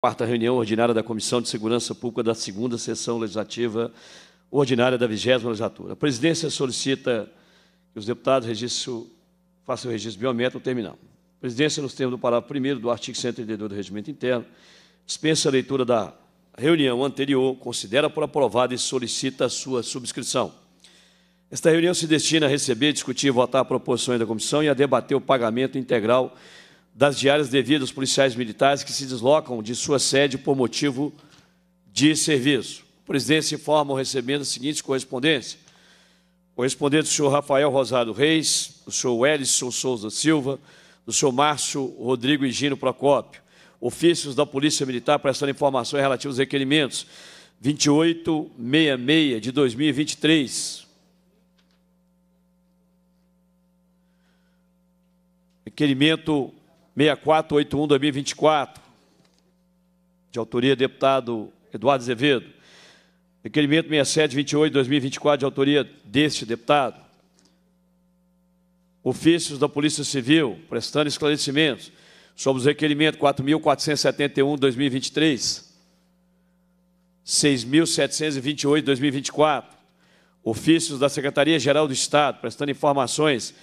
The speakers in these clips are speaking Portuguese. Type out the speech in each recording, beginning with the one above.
quarta reunião ordinária da Comissão de Segurança Pública da segunda sessão legislativa ordinária da vigésima legislatura. A presidência solicita que os deputados registro, façam o registro biométrico no terminal. A presidência, nos termos do parágrafo 1 do artigo 132 do Regimento Interno, dispensa a leitura da reunião anterior, considera por aprovada e solicita a sua subscrição. Esta reunião se destina a receber, discutir e votar proposições da comissão e a debater o pagamento integral das diárias devidas aos policiais militares que se deslocam de sua sede por motivo de serviço. O presidente se informa recebendo as seguintes correspondências. Correspondente do senhor Rafael Rosado Reis, do senhor Wellison Souza Silva, do senhor Márcio Rodrigo Higino Procópio. Ofícios da Polícia Militar prestando informações relativas aos requerimentos 2866 de 2023. Requerimento 6481-2024, de autoria do deputado Eduardo Azevedo. Requerimento 6728-2024, de autoria deste deputado. Ofícios da Polícia Civil, prestando esclarecimentos sobre os requerimentos 4.471-2023, 6.728-2024, ofícios da Secretaria-Geral do Estado, prestando informações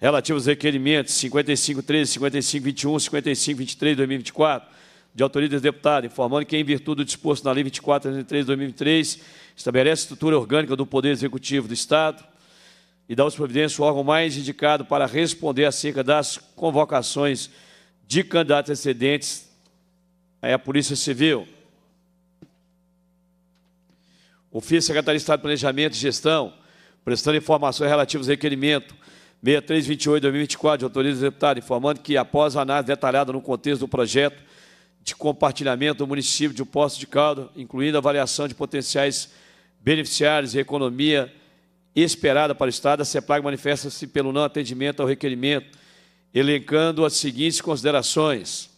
relativos aos requerimentos 5513, 5521, 5523, 2024, de autoria do deputado, informando que, em virtude do disposto na Lei 2403 2003, estabelece a estrutura orgânica do Poder Executivo do Estado e dá aos providências o órgão mais indicado para responder acerca das convocações de candidatos excedentes é a Polícia Civil. Ofício Secretaria de Estado de Planejamento e Gestão, prestando informações relativas ao requerimento 6328-2024, de autoria do deputado, informando que, após a análise detalhada no contexto do projeto de compartilhamento do município de Poço de Caldo, incluindo a avaliação de potenciais beneficiários e economia esperada para o Estado, a CEPLAG manifesta-se pelo não atendimento ao requerimento, elencando as seguintes considerações.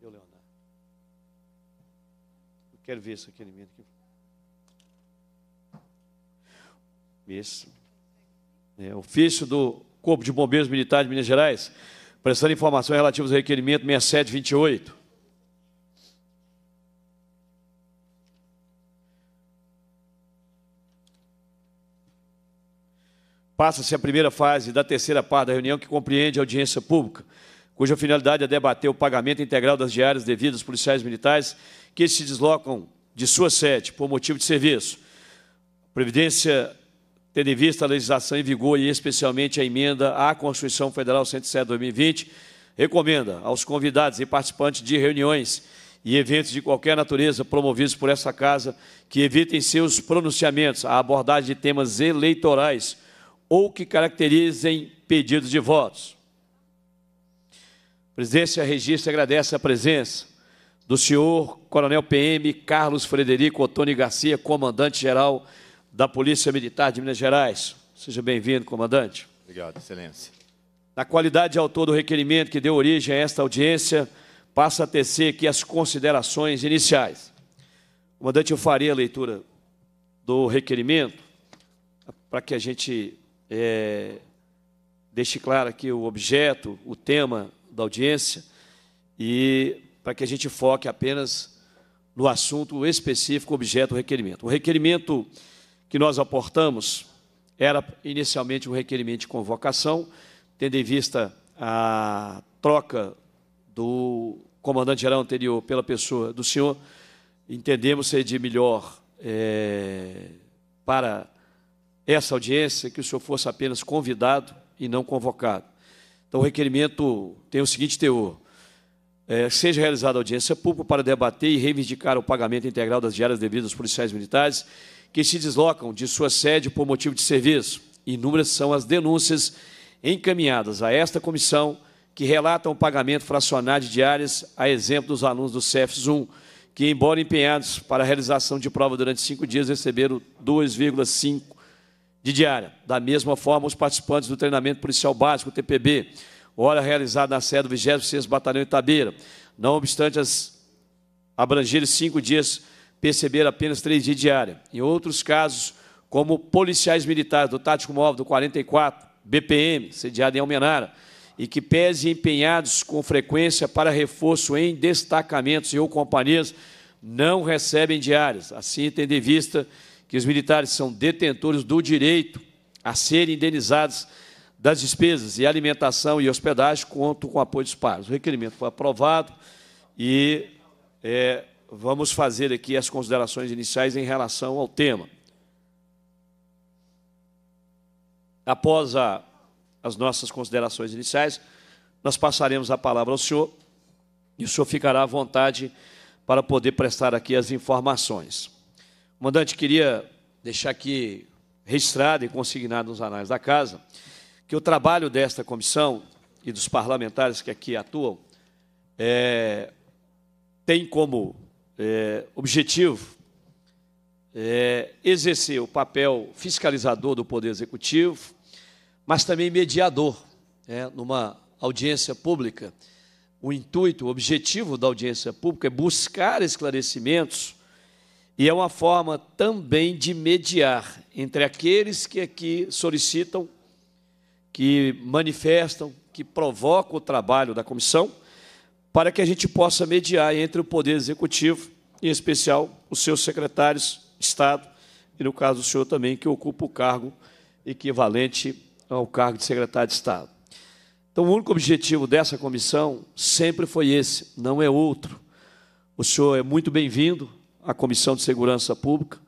Eu, Leonardo. Eu quero ver esse requerimento aqui. Isso. É, ofício do Corpo de Bombeiros Militar de Minas Gerais, prestando informações relativas ao requerimento 6728. Passa-se a primeira fase da terceira parte da reunião, que compreende a audiência pública, cuja finalidade é debater o pagamento integral das diárias devidas aos policiais militares que se deslocam de sua sede por motivo de serviço. Previdência tendo em vista a legislação em vigor e especialmente a emenda à Constituição Federal 107/2020, recomenda aos convidados e participantes de reuniões e eventos de qualquer natureza promovidos por essa casa que evitem seus pronunciamentos à abordagem de temas eleitorais ou que caracterizem pedidos de votos. A presidência registra e agradece a presença do senhor Coronel PM Carlos Frederico Otoni Garcia, comandante-geral da Polícia Militar de Minas Gerais. Seja bem-vindo, comandante. Obrigado, Excelência. Na qualidade de autor do requerimento que deu origem a esta audiência, passa a tecer aqui as considerações iniciais. Comandante, eu farei a leitura do requerimento para que a gente é, deixe claro aqui o objeto, o tema da audiência e para que a gente foque apenas no assunto específico, objeto do requerimento. O requerimento que nós aportamos era inicialmente um requerimento de convocação, tendo em vista a troca do comandante-geral anterior pela pessoa do senhor, entendemos ser de melhor é, para essa audiência que o senhor fosse apenas convidado e não convocado. Então, o requerimento tem o seguinte teor. É, seja realizada audiência pública para debater e reivindicar o pagamento integral das diárias devidas aos policiais militares que se deslocam de sua sede por motivo de serviço. Inúmeras são as denúncias encaminhadas a esta comissão que relatam o pagamento fracionário de diárias, a exemplo dos alunos do CEFES 1, que, embora empenhados para a realização de prova durante cinco dias, receberam 2,5 de diária. Da mesma forma, os participantes do treinamento policial básico, TPB, hora realizada na sede do 26º Batalhão Itabeira, não obstante as abrangerem cinco dias perceber apenas três dias de Em outros casos, como policiais militares do Tático Móvel do 44, BPM, sediado em Almenara, e que pese empenhados com frequência para reforço em destacamentos e ou companhias, não recebem diárias. Assim, tendo em vista que os militares são detentores do direito a serem indenizados das despesas e alimentação e hospedagem, conto com o apoio dos pares. O requerimento foi aprovado e é, vamos fazer aqui as considerações iniciais em relação ao tema. Após a, as nossas considerações iniciais, nós passaremos a palavra ao senhor e o senhor ficará à vontade para poder prestar aqui as informações. Comandante, queria deixar aqui registrado e consignado nos anais da casa que o trabalho desta comissão e dos parlamentares que aqui atuam é, tem como é, objetivo é exercer o papel fiscalizador do Poder Executivo, mas também mediador, é, numa audiência pública. O intuito, o objetivo da audiência pública é buscar esclarecimentos e é uma forma também de mediar entre aqueles que aqui solicitam, que manifestam, que provocam o trabalho da comissão para que a gente possa mediar entre o Poder Executivo, em especial os seus secretários de Estado, e no caso o senhor também, que ocupa o cargo equivalente ao cargo de secretário de Estado. Então, o único objetivo dessa comissão sempre foi esse, não é outro. O senhor é muito bem-vindo à Comissão de Segurança Pública.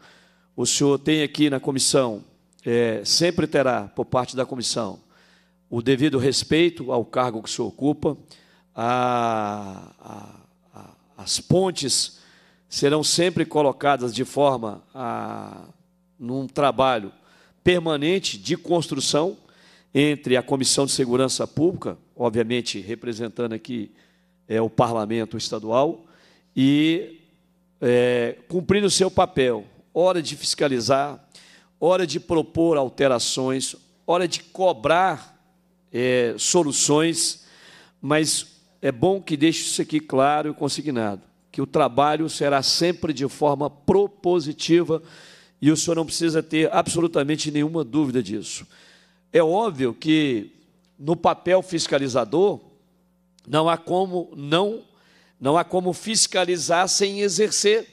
O senhor tem aqui na comissão, é, sempre terá, por parte da comissão, o devido respeito ao cargo que o senhor ocupa, a, a, a, as pontes serão sempre colocadas de forma a num trabalho permanente de construção entre a Comissão de Segurança Pública, obviamente representando aqui é, o Parlamento Estadual, e é, cumprindo o seu papel, hora de fiscalizar, hora de propor alterações, hora de cobrar é, soluções, mas é bom que deixe isso aqui claro e consignado, que o trabalho será sempre de forma propositiva e o senhor não precisa ter absolutamente nenhuma dúvida disso. É óbvio que no papel fiscalizador não há como não não há como fiscalizar sem exercer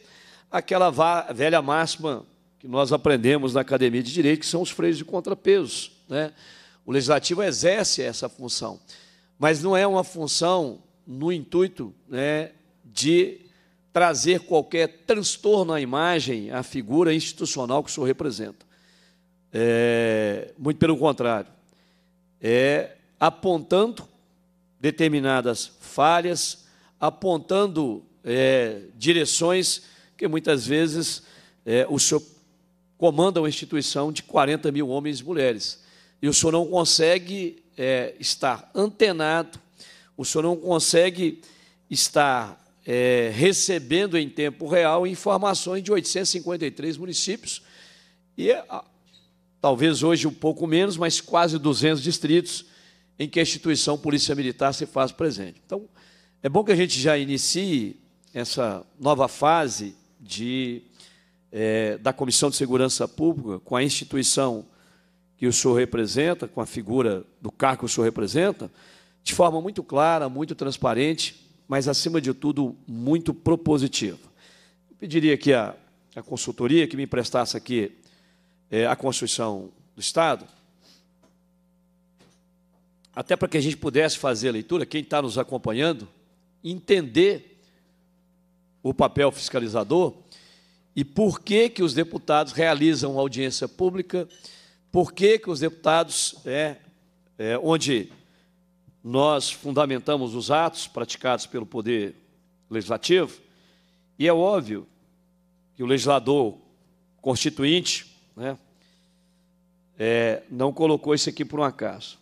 aquela velha máxima que nós aprendemos na academia de direito, que são os freios de contrapesos, né? O legislativo exerce essa função mas não é uma função no intuito né, de trazer qualquer transtorno à imagem, à figura institucional que o senhor representa. É, muito pelo contrário, é apontando determinadas falhas, apontando é, direções que muitas vezes é, o senhor comanda uma instituição de 40 mil homens e mulheres. E o senhor não consegue é, estar antenado, o senhor não consegue estar é, recebendo em tempo real informações de 853 municípios e talvez hoje um pouco menos, mas quase 200 distritos em que a instituição Polícia Militar se faz presente. Então, é bom que a gente já inicie essa nova fase de, é, da Comissão de Segurança Pública com a instituição que o senhor representa, com a figura do cargo que o senhor representa, de forma muito clara, muito transparente, mas, acima de tudo, muito propositiva. Eu pediria aqui a, a consultoria que me emprestasse aqui é, a Constituição do Estado, até para que a gente pudesse fazer a leitura, quem está nos acompanhando, entender o papel fiscalizador e por que, que os deputados realizam audiência pública por que, que os deputados, é, é, onde nós fundamentamos os atos praticados pelo Poder Legislativo, e é óbvio que o legislador constituinte né, é, não colocou isso aqui por um acaso.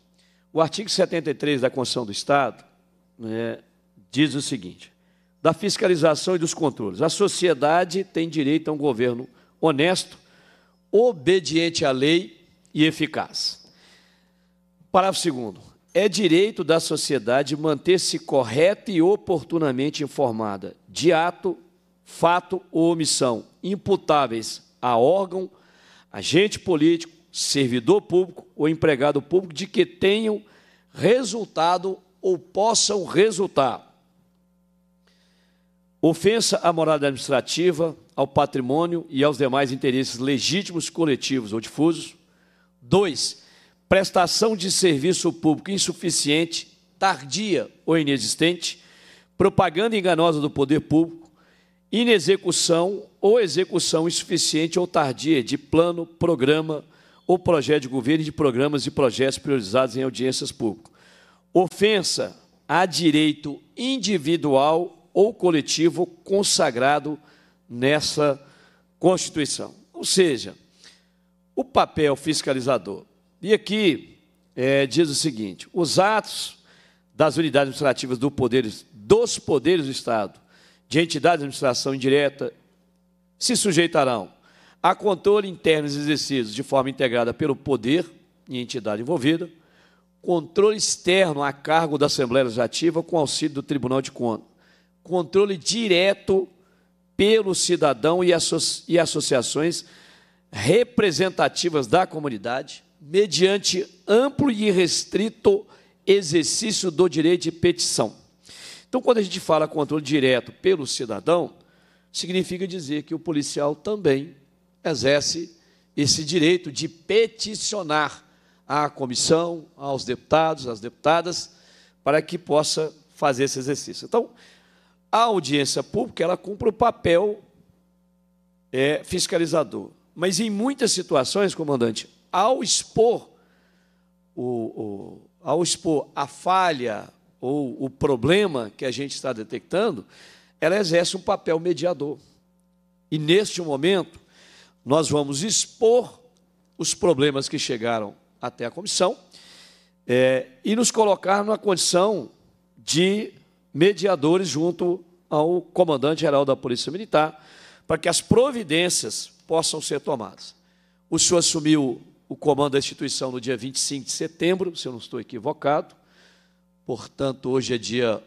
O artigo 73 da Constituição do Estado né, diz o seguinte: da fiscalização e dos controles. A sociedade tem direito a um governo honesto, obediente à lei e eficaz. Parágrafo segundo. É direito da sociedade manter-se correta e oportunamente informada de ato, fato ou omissão imputáveis a órgão, agente político, servidor público ou empregado público de que tenham resultado ou possam resultar. Ofensa à morada administrativa, ao patrimônio e aos demais interesses legítimos coletivos ou difusos, 2. Prestação de serviço público insuficiente, tardia ou inexistente, propaganda enganosa do poder público, inexecução ou execução insuficiente ou tardia de plano, programa ou projeto de governo e de programas e projetos priorizados em audiências públicas. Ofensa a direito individual ou coletivo consagrado nessa Constituição. Ou seja, o papel fiscalizador. E aqui é, diz o seguinte: os atos das unidades administrativas do dos poderes do Estado, de entidades de administração indireta, se sujeitarão a controle interno exercidos de forma integrada pelo poder e entidade envolvida, controle externo a cargo da Assembleia Legislativa com auxílio do Tribunal de Contas, controle direto pelo cidadão e, asso e associações representativas da comunidade, mediante amplo e restrito exercício do direito de petição. Então, quando a gente fala controle direto pelo cidadão, significa dizer que o policial também exerce esse direito de peticionar à comissão, aos deputados, às deputadas, para que possa fazer esse exercício. Então, a audiência pública ela cumpre o papel é, fiscalizador. Mas em muitas situações, comandante, ao expor o, o, ao expor a falha ou o problema que a gente está detectando, ela exerce um papel mediador. E neste momento, nós vamos expor os problemas que chegaram até a comissão é, e nos colocar numa condição de mediadores junto ao comandante-geral da Polícia Militar, para que as providências possam ser tomadas. O senhor assumiu o comando da instituição no dia 25 de setembro, se eu não estou equivocado, portanto, hoje é dia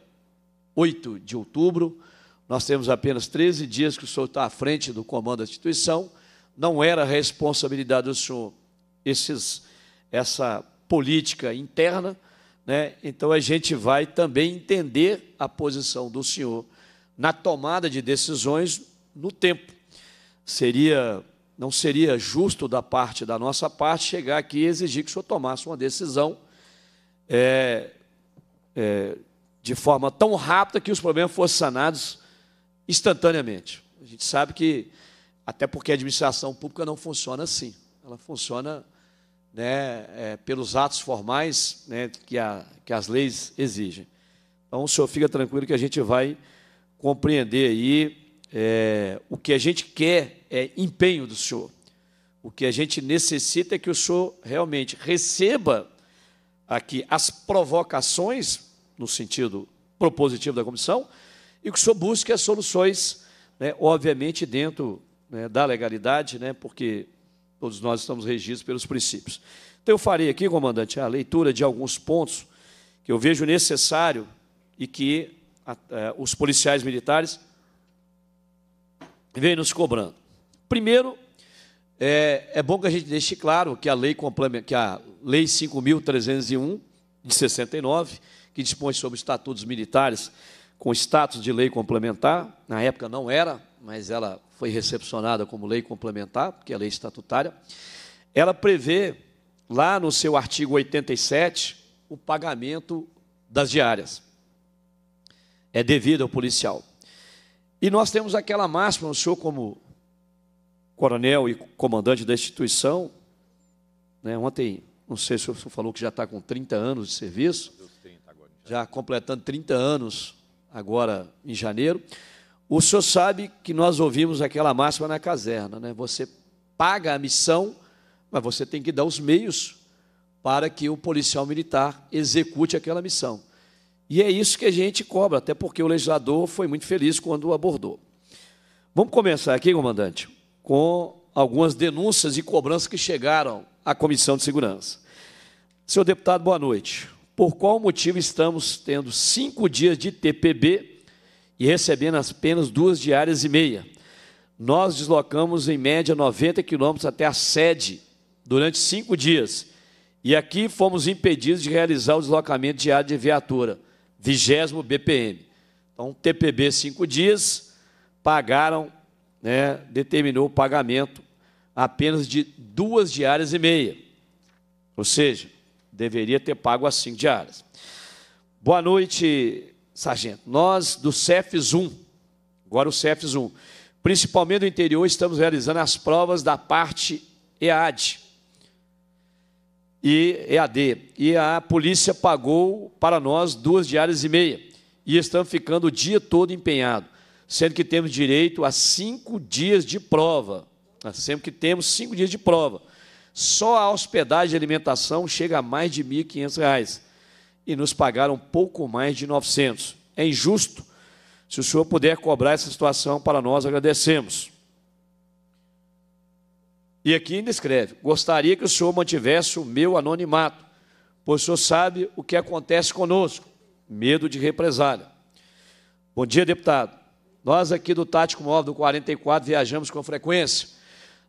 8 de outubro, nós temos apenas 13 dias que o senhor está à frente do comando da instituição, não era responsabilidade do senhor esses, essa política interna, né? então a gente vai também entender a posição do senhor na tomada de decisões no tempo seria não seria justo da parte da nossa parte chegar aqui e exigir que o senhor tomasse uma decisão é, é, de forma tão rápida que os problemas fossem sanados instantaneamente. A gente sabe que, até porque a administração pública não funciona assim, ela funciona né, é, pelos atos formais né, que, a, que as leis exigem. Então, o senhor fica tranquilo que a gente vai compreender aí é, o que a gente quer é empenho do senhor. O que a gente necessita é que o senhor realmente receba aqui as provocações, no sentido propositivo da comissão, e que o senhor busque as soluções, né, obviamente, dentro né, da legalidade, né, porque todos nós estamos regidos pelos princípios. Então, eu farei aqui, comandante, a leitura de alguns pontos que eu vejo necessário e que a, a, é, os policiais militares vêm nos cobrando. Primeiro, é, é, bom que a gente deixe claro que a lei que a lei 5.301 de 69, que dispõe sobre estatutos militares com status de lei complementar, na época não era, mas ela foi recepcionada como lei complementar, porque é lei estatutária, ela prevê lá no seu artigo 87 o pagamento das diárias. É devido ao policial. E nós temos aquela máxima, o senhor como coronel e comandante da instituição. Né, ontem, não sei se o senhor falou que já está com 30 anos de serviço, já completando 30 anos agora em janeiro. O senhor sabe que nós ouvimos aquela máxima na caserna, né? Você paga a missão, mas você tem que dar os meios para que o policial militar execute aquela missão. E é isso que a gente cobra, até porque o legislador foi muito feliz quando abordou. Vamos começar aqui, comandante com algumas denúncias e cobranças que chegaram à Comissão de Segurança. Senhor deputado, boa noite. Por qual motivo estamos tendo cinco dias de TPB e recebendo apenas duas diárias e meia? Nós deslocamos, em média, 90 quilômetros até a sede durante cinco dias. E aqui fomos impedidos de realizar o deslocamento diário de viatura, vigésimo BPM. Então, TPB cinco dias, pagaram né, determinou o pagamento apenas de duas diárias e meia. Ou seja, deveria ter pago as cinco diárias. Boa noite, sargento. Nós, do CEFES 1, agora o CEFES 1, principalmente do interior, estamos realizando as provas da parte EAD e EAD. E a polícia pagou para nós duas diárias e meia. E estamos ficando o dia todo empenhado sendo que temos direito a cinco dias de prova. Sempre que temos cinco dias de prova. Só a hospedagem e alimentação chega a mais de R$ 1.500 e nos pagaram pouco mais de 900. É injusto. Se o senhor puder cobrar essa situação para nós, agradecemos. E aqui ainda escreve: gostaria que o senhor mantivesse o meu anonimato, pois o senhor sabe o que acontece conosco, medo de represália. Bom dia, deputado. Nós aqui do Tático Móvel do 44 viajamos com frequência.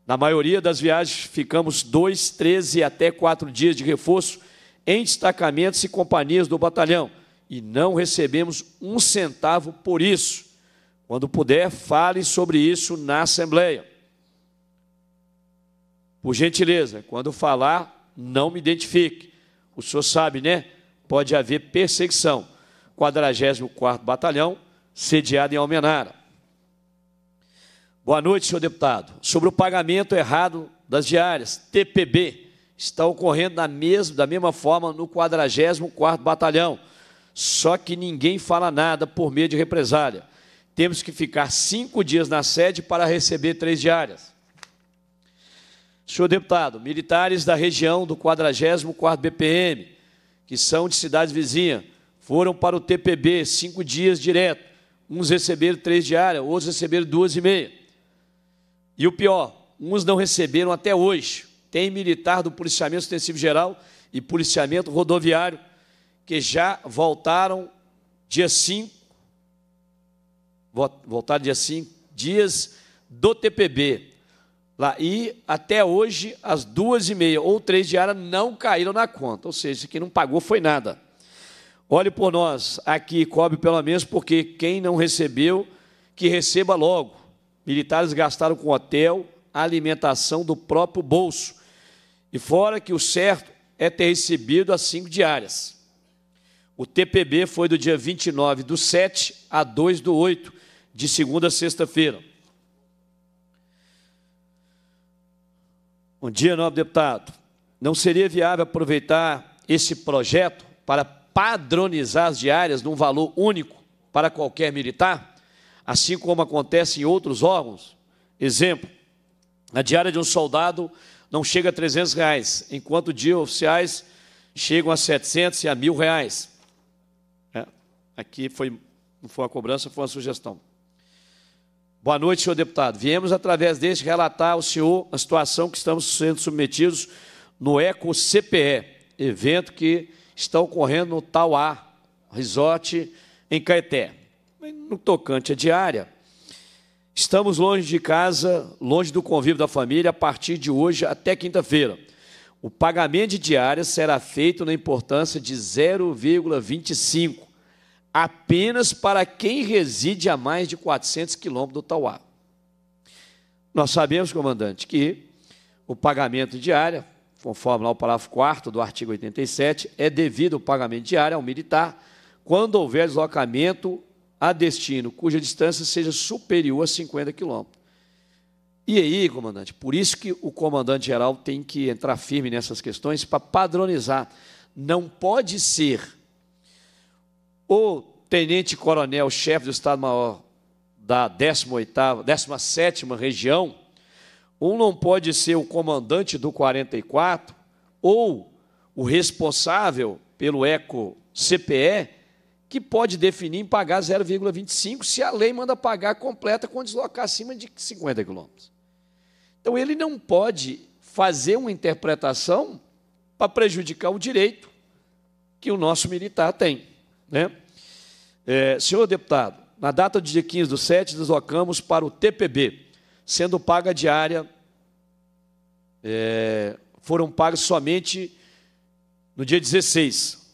Na maioria das viagens ficamos dois, e até quatro dias de reforço em destacamentos e companhias do batalhão e não recebemos um centavo por isso. Quando puder, fale sobre isso na Assembleia. Por gentileza, quando falar, não me identifique. O senhor sabe, né? Pode haver perseguição. 44º Batalhão, sediada em Almenara. Boa noite, senhor deputado. Sobre o pagamento errado das diárias, TPB, está ocorrendo na mesma, da mesma forma no 44º Batalhão, só que ninguém fala nada por meio de represália. Temos que ficar cinco dias na sede para receber três diárias. Senhor deputado, militares da região do 44º BPM, que são de cidades vizinhas, foram para o TPB cinco dias direto Uns receberam três diárias, outros receberam duas e meia. E o pior, uns não receberam até hoje. Tem militar do policiamento extensivo geral e policiamento rodoviário que já voltaram dia 5, voltaram dia 5, dias do TPB. Lá, e até hoje, as duas e meia ou três diárias não caíram na conta. Ou seja, quem não pagou foi nada. Olhe por nós aqui, cobre pelo menos, porque quem não recebeu, que receba logo. Militares gastaram com hotel, alimentação do próprio bolso. E fora que o certo é ter recebido as cinco diárias. O TPB foi do dia 29 do 7 a 2 do 8, de segunda a sexta-feira. Bom dia, nobre deputado. Não seria viável aproveitar esse projeto para padronizar as diárias num valor único para qualquer militar, assim como acontece em outros órgãos. Exemplo, a diária de um soldado não chega a 300 reais, enquanto de oficiais chegam a 700 e a mil reais. É, aqui foi, não foi uma cobrança, foi uma sugestão. Boa noite, senhor deputado. Viemos, através deste, relatar ao senhor a situação que estamos sendo submetidos no ECO-CPE, evento que está ocorrendo no Tauá Resort, em Caeté. No tocante à diária, estamos longe de casa, longe do convívio da família, a partir de hoje até quinta-feira. O pagamento de diária será feito na importância de 0,25, apenas para quem reside a mais de 400 quilômetros do Tauá. Nós sabemos, comandante, que o pagamento diário conforme lá o parágrafo 4 do artigo 87, é devido o pagamento diário ao militar quando houver deslocamento a destino cuja distância seja superior a 50 quilômetros. E aí, comandante, por isso que o comandante-geral tem que entrar firme nessas questões para padronizar. Não pode ser o tenente-coronel, chefe do Estado-Maior da 18ª, 17ª região, um não pode ser o comandante do 44 ou o responsável pelo eco CPE, que pode definir em pagar 0,25 se a lei manda pagar completa com deslocar acima de 50 quilômetros. Então ele não pode fazer uma interpretação para prejudicar o direito que o nosso militar tem. Né? É, senhor deputado, na data do dia 15 do 7, deslocamos para o TPB, sendo paga diária, é, foram pagos somente no dia 16.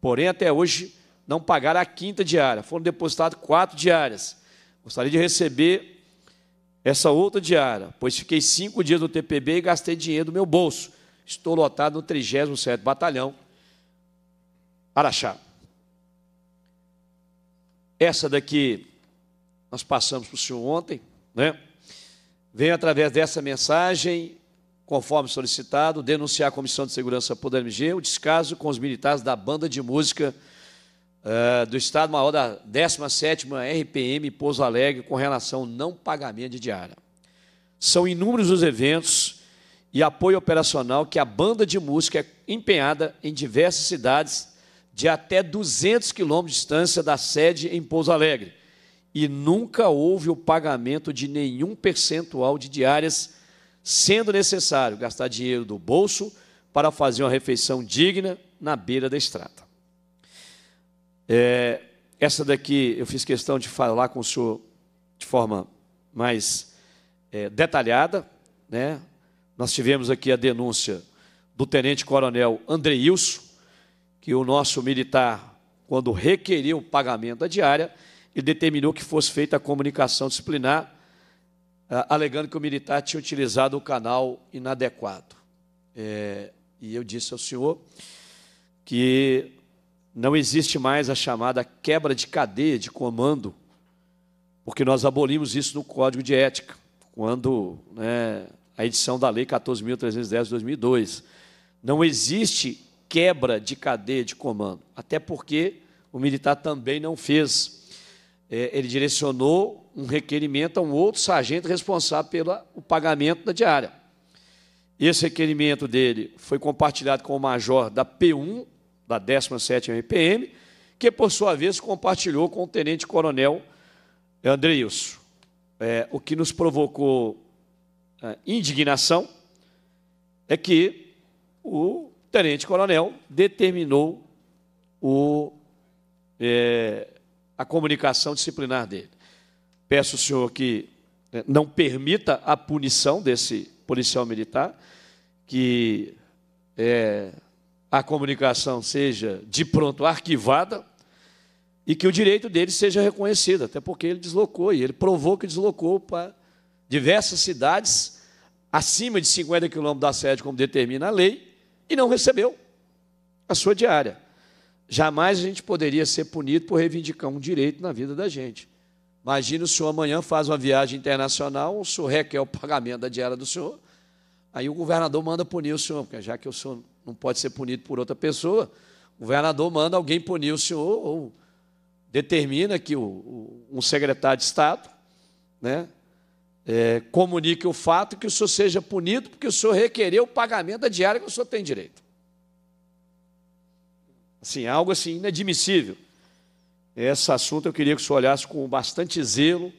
Porém, até hoje, não pagaram a quinta diária. Foram depositadas quatro diárias. Gostaria de receber essa outra diária, pois fiquei cinco dias no TPB e gastei dinheiro do meu bolso. Estou lotado no 37º Batalhão, Araxá. Essa daqui nós passamos para o senhor ontem, né? Venho, através dessa mensagem, conforme solicitado, denunciar à Comissão de Segurança Pública MG o descaso com os militares da banda de música uh, do Estado-Maior da 17ª RPM Pouso Alegre com relação ao não pagamento de diária. São inúmeros os eventos e apoio operacional que a banda de música é empenhada em diversas cidades de até 200 quilômetros de distância da sede em Pouso Alegre, e nunca houve o pagamento de nenhum percentual de diárias, sendo necessário gastar dinheiro do bolso para fazer uma refeição digna na beira da estrada. É, essa daqui eu fiz questão de falar com o senhor de forma mais é, detalhada. Né? Nós tivemos aqui a denúncia do tenente-coronel Ilso, que o nosso militar, quando requeriu o pagamento da diária, e determinou que fosse feita a comunicação disciplinar, ah, alegando que o militar tinha utilizado o canal inadequado. É, e eu disse ao senhor que não existe mais a chamada quebra de cadeia de comando, porque nós abolimos isso no Código de Ética, quando né, a edição da Lei 14.310 de 2002. Não existe quebra de cadeia de comando, até porque o militar também não fez é, ele direcionou um requerimento a um outro sargento responsável pelo pagamento da diária. Esse requerimento dele foi compartilhado com o major da P1, da 17ª MPM, que, por sua vez, compartilhou com o tenente-coronel Andreilson, é, o que nos provocou é, indignação é que o tenente-coronel determinou o... É, a comunicação disciplinar dele. Peço ao senhor que né, não permita a punição desse policial militar, que é, a comunicação seja de pronto arquivada e que o direito dele seja reconhecido, até porque ele deslocou e ele provou que deslocou para diversas cidades acima de 50 quilômetros da sede, como determina a lei, e não recebeu a sua diária. Jamais a gente poderia ser punido por reivindicar um direito na vida da gente. Imagina o senhor amanhã faz uma viagem internacional, o senhor requer o pagamento da diária do senhor, aí o governador manda punir o senhor, porque já que o senhor não pode ser punido por outra pessoa, o governador manda alguém punir o senhor ou determina que o, o, um secretário de Estado né, é, comunique o fato que o senhor seja punido porque o senhor requerer o pagamento da diária que o senhor tem direito. Assim, algo assim inadmissível. Esse assunto eu queria que o senhor olhasse com bastante zelo,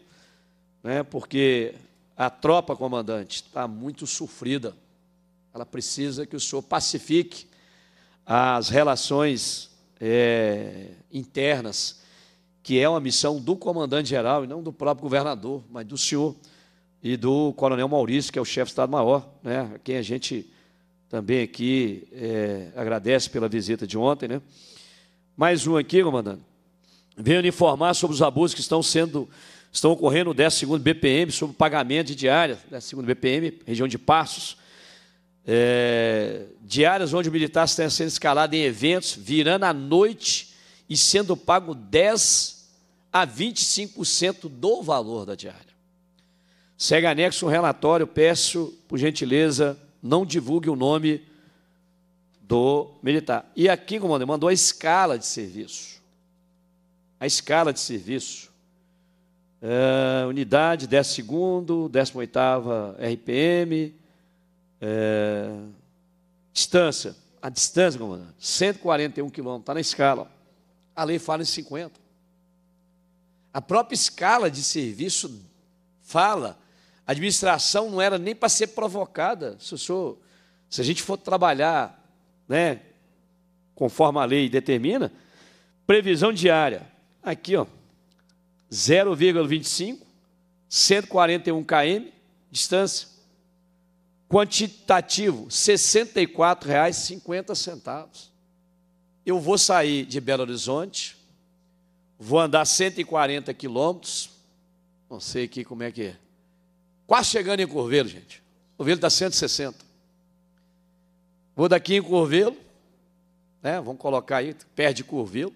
né, porque a tropa, comandante, está muito sofrida. Ela precisa que o senhor pacifique as relações é, internas, que é uma missão do comandante-geral e não do próprio governador, mas do senhor e do coronel Maurício, que é o chefe do Estado-Maior, né, a quem a gente também aqui é, agradece pela visita de ontem, né? Mais um aqui, comandante. Venho informar sobre os abusos que estão sendo estão ocorrendo no 10 segundo BPM sobre pagamento de diárias, 10 segundo BPM, região de Passos, é, diárias onde o militar está sendo escalado em eventos, virando à noite e sendo pago 10 a 25% do valor da diária. Segue anexo um relatório, peço, por gentileza, não divulgue o nome do militar. E aqui, comandante, mandou a escala de serviço. A escala de serviço. É, unidade, 10 segundo, 18 RPM, é, distância. A distância, comandante, 141 quilômetros, está na escala. A lei fala em 50. A própria escala de serviço fala a administração não era nem para ser provocada. Se, se a gente for trabalhar né, conforme a lei determina, previsão diária, aqui, ó, 0,25, 141 km, distância. Quantitativo, R$ 64,50. Eu vou sair de Belo Horizonte, vou andar 140 quilômetros, não sei aqui como é que é, Quase chegando em Corvelo, gente. Corvelo está 160. Vou daqui em Corvelo, né? Vamos colocar aí, perde Corvelo.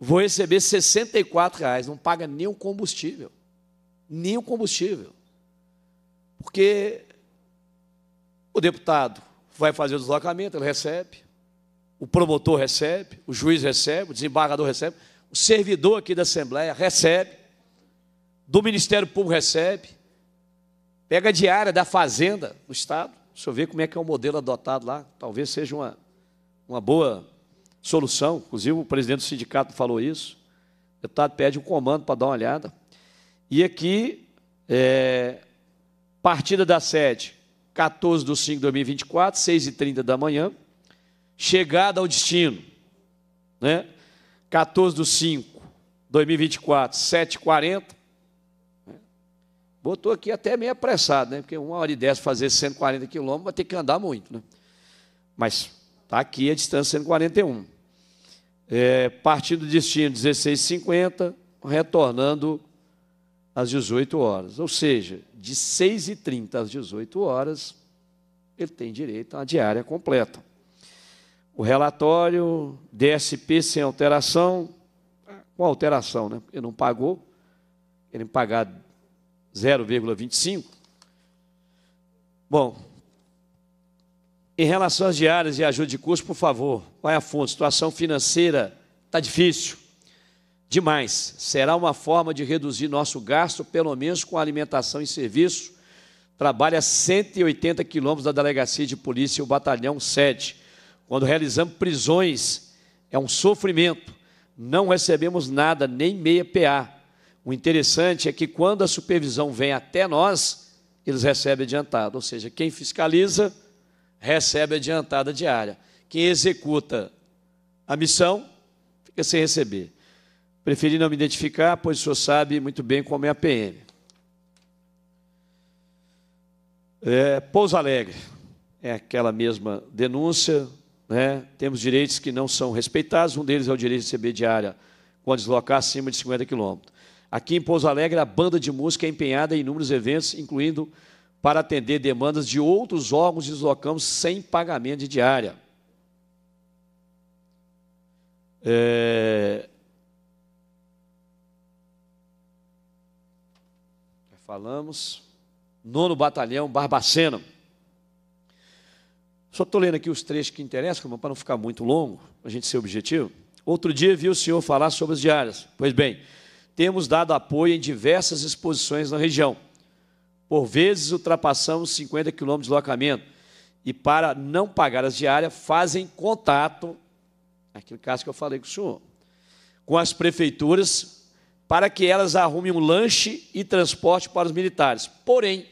Vou receber 64 reais, não paga nem o combustível. Nem o combustível. Porque o deputado vai fazer o deslocamento, ele recebe, o promotor recebe, o juiz recebe, o desembargador recebe, o servidor aqui da Assembleia recebe, do Ministério Público recebe, pega a diária da Fazenda do Estado, deixa eu ver como é que é o modelo adotado lá, talvez seja uma, uma boa solução, inclusive o presidente do sindicato falou isso, o deputado pede um comando para dar uma olhada, e aqui, é, partida da sede, 14 de 5 de 2024, 6h30 da manhã, chegada ao destino, né? 14 de 5 de 2024, 7h40, Pô, estou aqui até meio apressado, né? Porque uma hora e dez fazer 140 quilômetros vai ter que andar muito, né? Mas está aqui a distância 141. É, partindo do destino 16h50, retornando às 18 horas. Ou seja, de 6h30 às 18 horas, ele tem direito a uma diária completa. O relatório, DSP sem alteração, com alteração, né? Ele não pagou, ele pagar 0,25. Bom, em relação às diárias e ajuda de custo, por favor, vai é a fundo. Situação financeira está difícil. Demais. Será uma forma de reduzir nosso gasto, pelo menos com alimentação e serviço. Trabalha 180 quilômetros da delegacia de polícia e o batalhão 7. Quando realizamos prisões, é um sofrimento. Não recebemos nada, nem meia PA. O interessante é que quando a supervisão vem até nós, eles recebem adiantado, ou seja, quem fiscaliza recebe adiantada diária. Quem executa a missão fica sem receber. Preferi não me identificar, pois o senhor sabe muito bem como é a PM. É, Pouso Alegre, é aquela mesma denúncia, né? temos direitos que não são respeitados, um deles é o direito de receber diária quando deslocar acima de 50 quilômetros. Aqui em Pouso Alegre, a banda de música é empenhada em inúmeros eventos, incluindo para atender demandas de outros órgãos e deslocamos sem pagamento de diária. É... falamos. Nono Batalhão Barbacena. Só estou lendo aqui os trechos que interessam, para não ficar muito longo, para a gente ser objetivo. Outro dia vi o senhor falar sobre as diárias. Pois bem, temos dado apoio em diversas exposições na região. Por vezes ultrapassamos 50 quilômetros de deslocamento e, para não pagar as diárias, fazem contato, aquele caso que eu falei com o senhor, com as prefeituras para que elas arrumem um lanche e transporte para os militares. Porém,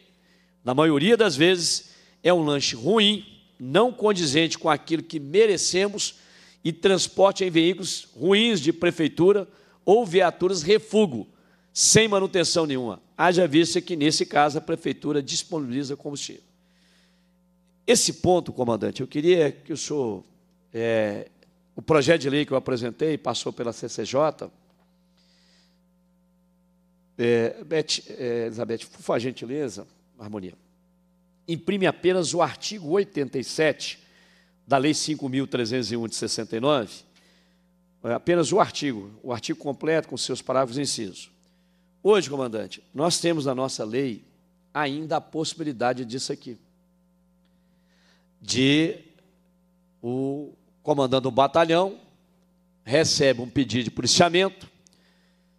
na maioria das vezes, é um lanche ruim, não condizente com aquilo que merecemos e transporte em veículos ruins de prefeitura ou viaturas refúgio, sem manutenção nenhuma. Haja vista que, nesse caso, a prefeitura disponibiliza combustível. Esse ponto, comandante, eu queria que o senhor. É, o projeto de lei que eu apresentei passou pela CCJ. É, Beth, é, Elizabeth, por favor, gentileza, harmonia. Imprime apenas o artigo 87 da Lei 5.301 de 69, é apenas o artigo, o artigo completo com seus parágrafos e incisos. Hoje, comandante, nós temos na nossa lei ainda a possibilidade disso aqui. De o comandante do batalhão recebe um pedido de policiamento.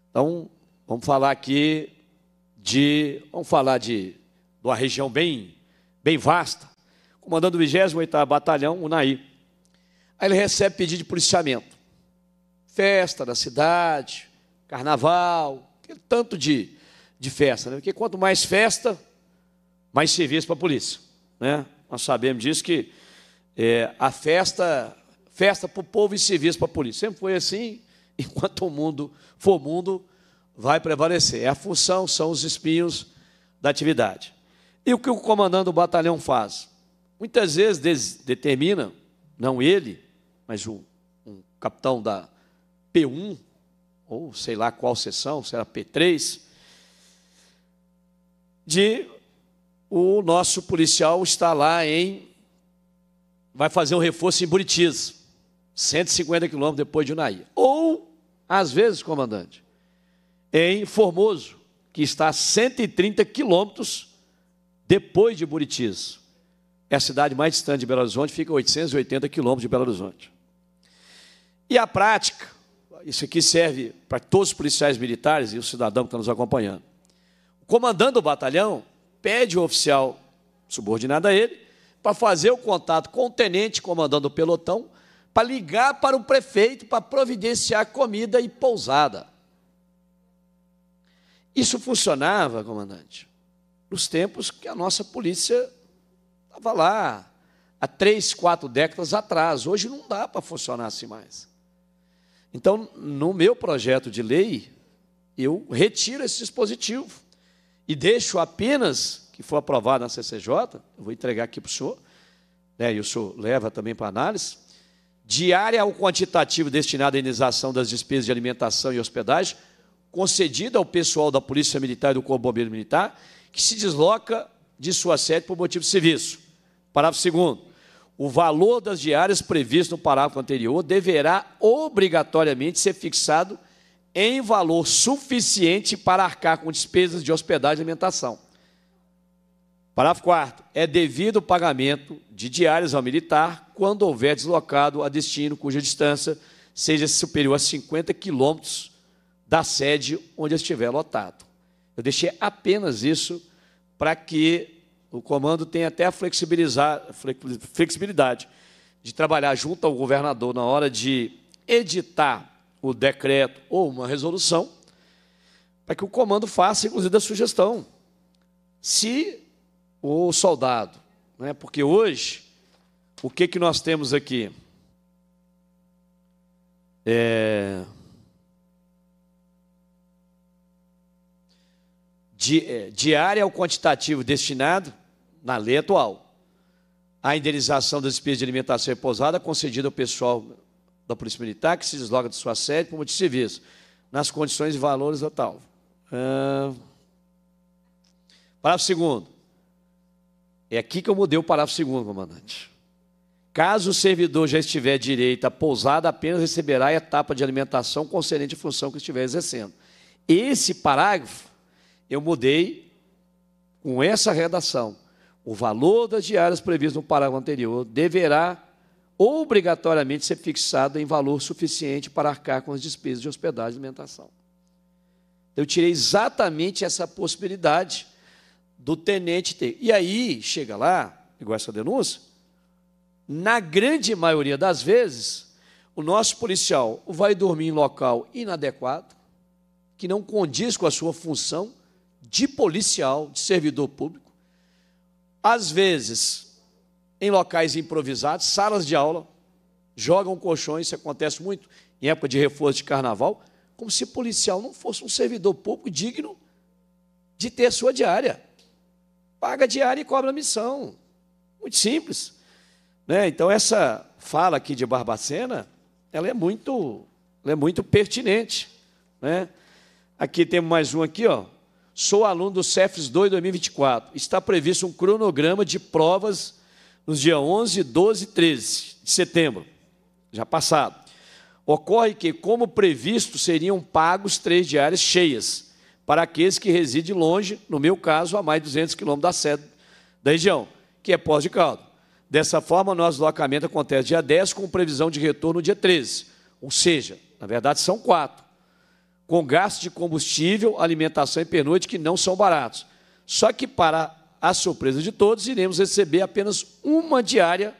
Então, vamos falar aqui de, vamos falar de, de uma região bem, bem vasta. Comandante do 28º Batalhão, o NAI. Aí ele recebe pedido de policiamento festa da cidade, carnaval, aquele tanto de, de festa. Né? Porque quanto mais festa, mais serviço para a polícia. Né? Nós sabemos disso que é, a festa, festa para o povo e serviço para a polícia. Sempre foi assim, enquanto o mundo for mundo, vai prevalecer. É a função, são os espinhos da atividade. E o que o comandante do batalhão faz? Muitas vezes determina, não ele, mas o, um capitão da, p ou sei lá qual sessão, será P3, de o nosso policial está lá em. Vai fazer um reforço em Buritiz, 150 quilômetros depois de Unaí. Ou, às vezes, comandante, em Formoso, que está a 130 quilômetros depois de Buritiz. É a cidade mais distante de Belo Horizonte, fica a 880 quilômetros de Belo Horizonte. E a prática isso aqui serve para todos os policiais militares e o cidadão que está nos acompanhando. O comandante do batalhão pede o oficial subordinado a ele para fazer o contato com o tenente comandando o pelotão para ligar para o prefeito para providenciar comida e pousada. Isso funcionava, comandante, nos tempos que a nossa polícia estava lá, há três, quatro décadas atrás. Hoje não dá para funcionar assim mais. Então, no meu projeto de lei, eu retiro esse dispositivo e deixo apenas que for aprovado na CCJ, eu vou entregar aqui para o senhor, né, e o senhor leva também para análise, diária o quantitativo destinado à indenização das despesas de alimentação e hospedagem, concedida ao pessoal da Polícia Militar e do Corpo Bombeiro Militar, que se desloca de sua sede por motivo de serviço. Parágrafo 2 o valor das diárias previsto no parágrafo anterior deverá obrigatoriamente ser fixado em valor suficiente para arcar com despesas de hospedagem e alimentação. Parágrafo 4. É devido o pagamento de diárias ao militar quando houver deslocado a destino cuja distância seja superior a 50 quilômetros da sede onde estiver lotado. Eu deixei apenas isso para que o comando tem até a flexibilidade de trabalhar junto ao governador na hora de editar o decreto ou uma resolução, para que o comando faça, inclusive, a sugestão. Se o soldado, né, porque hoje, o que, que nós temos aqui? É, di, é, diária ao o quantitativo destinado, na lei atual, à indenização das despesas de alimentação repousada concedida ao pessoal da Polícia Militar que se desloca de sua sede para o de serviço, nas condições e valores da tal. Ah, parágrafo segundo. É aqui que eu mudei o parágrafo segundo, comandante. Caso o servidor já estiver direito à pousada, apenas receberá a etapa de alimentação concedente à função que estiver exercendo. Esse parágrafo eu mudei com essa redação. O valor das diárias previsto no parágrafo anterior deverá obrigatoriamente ser fixado em valor suficiente para arcar com as despesas de hospedagem e alimentação. Então, eu tirei exatamente essa possibilidade do tenente ter. E aí, chega lá, igual essa denúncia, na grande maioria das vezes, o nosso policial vai dormir em local inadequado, que não condiz com a sua função, de policial, de servidor público, às vezes em locais improvisados, salas de aula, jogam colchões, isso acontece muito em época de reforço de carnaval, como se policial não fosse um servidor público digno de ter sua diária. Paga diária e cobra a missão. Muito simples. Né? Então, essa fala aqui de Barbacena, ela é muito, ela é muito pertinente. Né? Aqui temos mais um aqui, ó. Sou aluno do CEFES 2 2024. Está previsto um cronograma de provas nos dias 11, 12 e 13 de setembro, já passado. Ocorre que, como previsto, seriam pagos três diárias cheias para aqueles que residem longe, no meu caso, a mais de 200 quilômetros da sede da região, que é pós de caldo. Dessa forma, nosso deslocamento acontece dia 10, com previsão de retorno dia 13. Ou seja, na verdade, são quatro com gastos de combustível, alimentação e pernoite que não são baratos. Só que, para a surpresa de todos, iremos receber apenas uma diária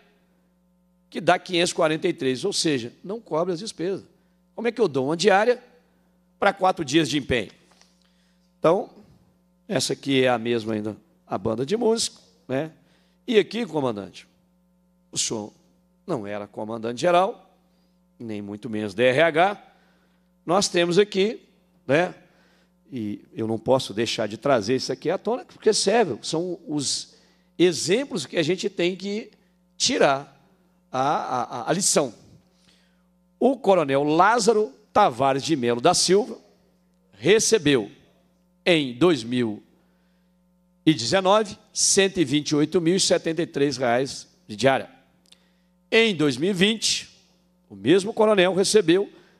que dá 543, ou seja, não cobre as despesas. Como é que eu dou uma diária para quatro dias de empenho? Então, essa aqui é a mesma ainda, a banda de música. Né? E aqui, comandante, o senhor não era comandante geral, nem muito menos DRH, nós temos aqui, né? E eu não posso deixar de trazer isso aqui à tona, porque serve, são os exemplos que a gente tem que tirar a, a, a lição. O coronel Lázaro Tavares de Melo da Silva recebeu em 2019 128.073 reais de diária. Em 2020, o mesmo coronel recebeu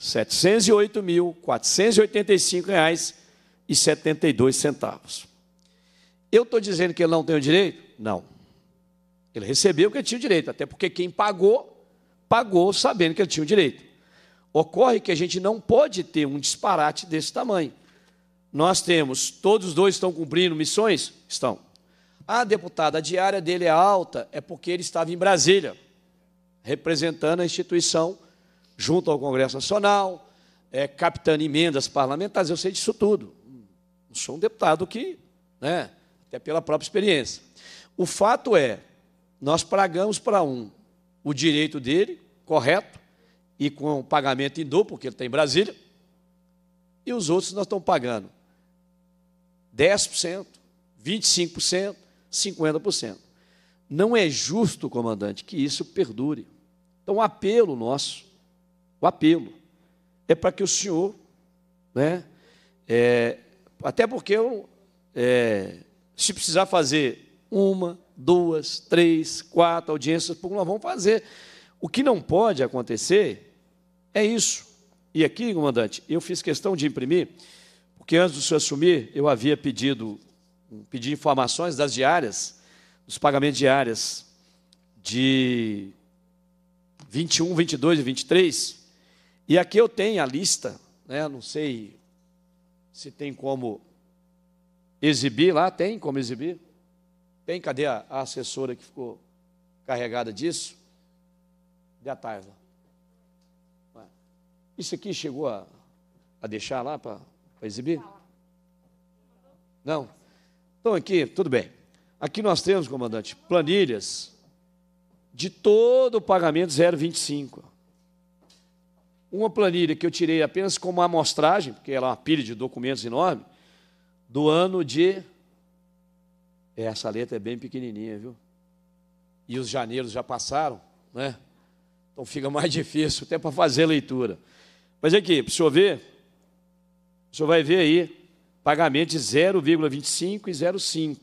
708.485,72. Eu estou dizendo que ele não tem o direito? Não. Ele recebeu o que ele tinha o direito, até porque quem pagou, pagou sabendo que ele tinha o direito. Ocorre que a gente não pode ter um disparate desse tamanho. Nós temos, todos os dois estão cumprindo missões? Estão. A deputada, a diária dele é alta, é porque ele estava em Brasília, representando a instituição junto ao Congresso Nacional, é, captando emendas parlamentares, eu sei disso tudo. Não sou um deputado que, né, até pela própria experiência. O fato é, nós pagamos para um o direito dele, correto, e com pagamento em dobro, porque ele está em Brasília, e os outros nós estamos pagando 10%, 25%, 50%. Não é justo, comandante, que isso perdure. Então, um apelo nosso o apelo é para que o senhor, né, é, até porque eu, é, se precisar fazer uma, duas, três, quatro audiências por nós vamos fazer. O que não pode acontecer é isso. E aqui, comandante, eu fiz questão de imprimir, porque antes do senhor assumir, eu havia pedido, pedi informações das diárias, dos pagamentos diárias de 21, 22 e 23, e aqui eu tenho a lista, né? não sei se tem como exibir lá, tem como exibir? Tem, cadê a, assessora que ficou carregada disso? Cadê a Taila? Isso aqui chegou a, a deixar lá para exibir? Tá não? Então aqui, tudo bem. Aqui nós temos, comandante, planilhas de todo o pagamento 025 uma planilha que eu tirei apenas como uma amostragem, porque ela é uma pilha de documentos enorme, do ano de. É, essa letra é bem pequenininha, viu? E os janeiros já passaram, né? Então fica mais difícil até para fazer leitura. Mas aqui, para o senhor ver, o senhor vai ver aí pagamento de 0,25 e 0,5.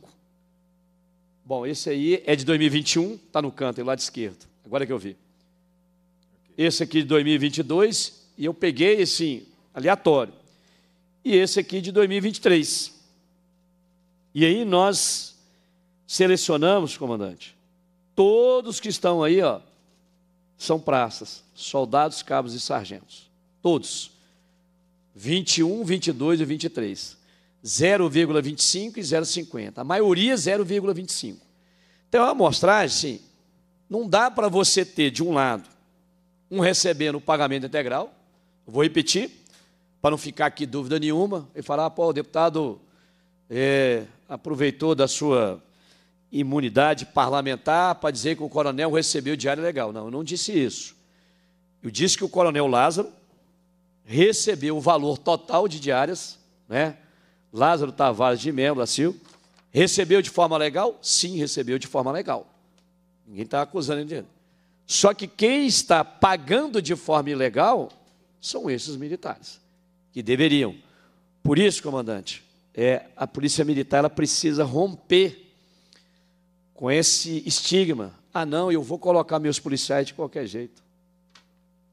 Bom, esse aí é de 2021, está no canto, aí, de esquerdo. Agora que eu vi esse aqui de 2022, e eu peguei esse aleatório, e esse aqui de 2023. E aí nós selecionamos, comandante, todos que estão aí, ó, são praças, soldados, cabos e sargentos. Todos. 21, 22 e 23. 0,25 e 0,50. A maioria 0,25. Então, a amostragem, sim, não dá para você ter, de um lado, um recebendo o pagamento integral, vou repetir, para não ficar aqui dúvida nenhuma, e falar, ah, pô, o deputado é, aproveitou da sua imunidade parlamentar para dizer que o coronel recebeu diário legal. Não, eu não disse isso. Eu disse que o coronel Lázaro recebeu o valor total de diárias, né? Lázaro Tavares de Membro, Brasil recebeu de forma legal? Sim, recebeu de forma legal. Ninguém está acusando ele. Só que quem está pagando de forma ilegal são esses militares, que deveriam. Por isso, comandante, é, a polícia militar ela precisa romper com esse estigma. Ah, não, eu vou colocar meus policiais de qualquer jeito.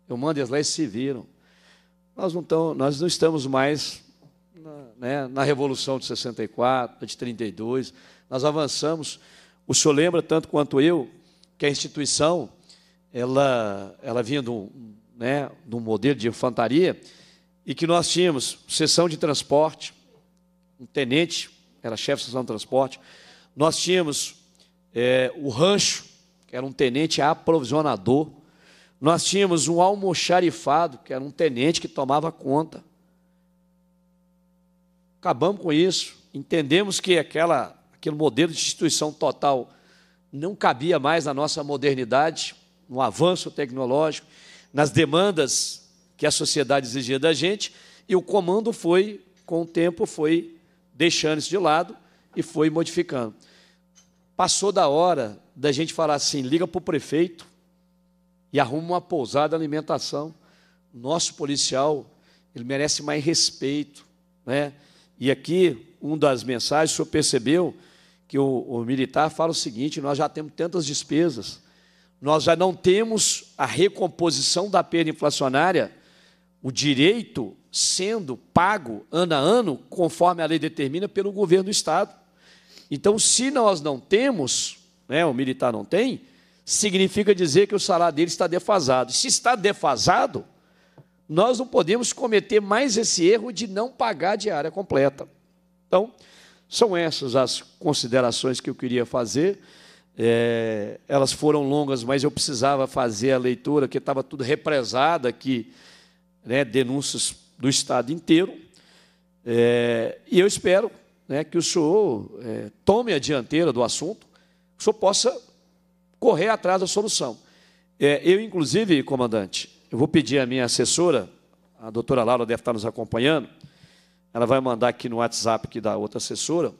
Eu mando eles lá e se viram. Nós não, tão, nós não estamos mais na, né, na Revolução de 64, de 32. Nós avançamos. O senhor lembra, tanto quanto eu, que a instituição ela, ela vinha de um, né, de um modelo de infantaria e que nós tínhamos sessão de transporte, um tenente, era chefe de sessão de transporte, nós tínhamos é, o rancho, que era um tenente aprovisionador, nós tínhamos um almoxarifado, que era um tenente que tomava conta. Acabamos com isso, entendemos que aquela, aquele modelo de instituição total não cabia mais na nossa modernidade, no avanço tecnológico, nas demandas que a sociedade exigia da gente, e o comando foi, com o tempo, foi deixando isso de lado e foi modificando. Passou da hora da gente falar assim: liga para o prefeito e arruma uma pousada alimentação. Nosso policial, ele merece mais respeito. Né? E aqui, uma das mensagens, o senhor percebeu que o, o militar fala o seguinte: nós já temos tantas despesas, nós já não temos a recomposição da perda inflacionária, o direito sendo pago ano a ano, conforme a lei determina, pelo governo do Estado. Então, se nós não temos, né, o militar não tem, significa dizer que o salário dele está defasado. Se está defasado, nós não podemos cometer mais esse erro de não pagar a diária completa. Então, são essas as considerações que eu queria fazer. É, elas foram longas, mas eu precisava fazer a leitura, que estava tudo represado aqui, né, denúncias do Estado inteiro. É, e eu espero né, que o senhor é, tome a dianteira do assunto, que o senhor possa correr atrás da solução. É, eu, inclusive, comandante, eu vou pedir à minha assessora, a doutora Laura deve estar nos acompanhando, ela vai mandar aqui no WhatsApp aqui da outra assessora,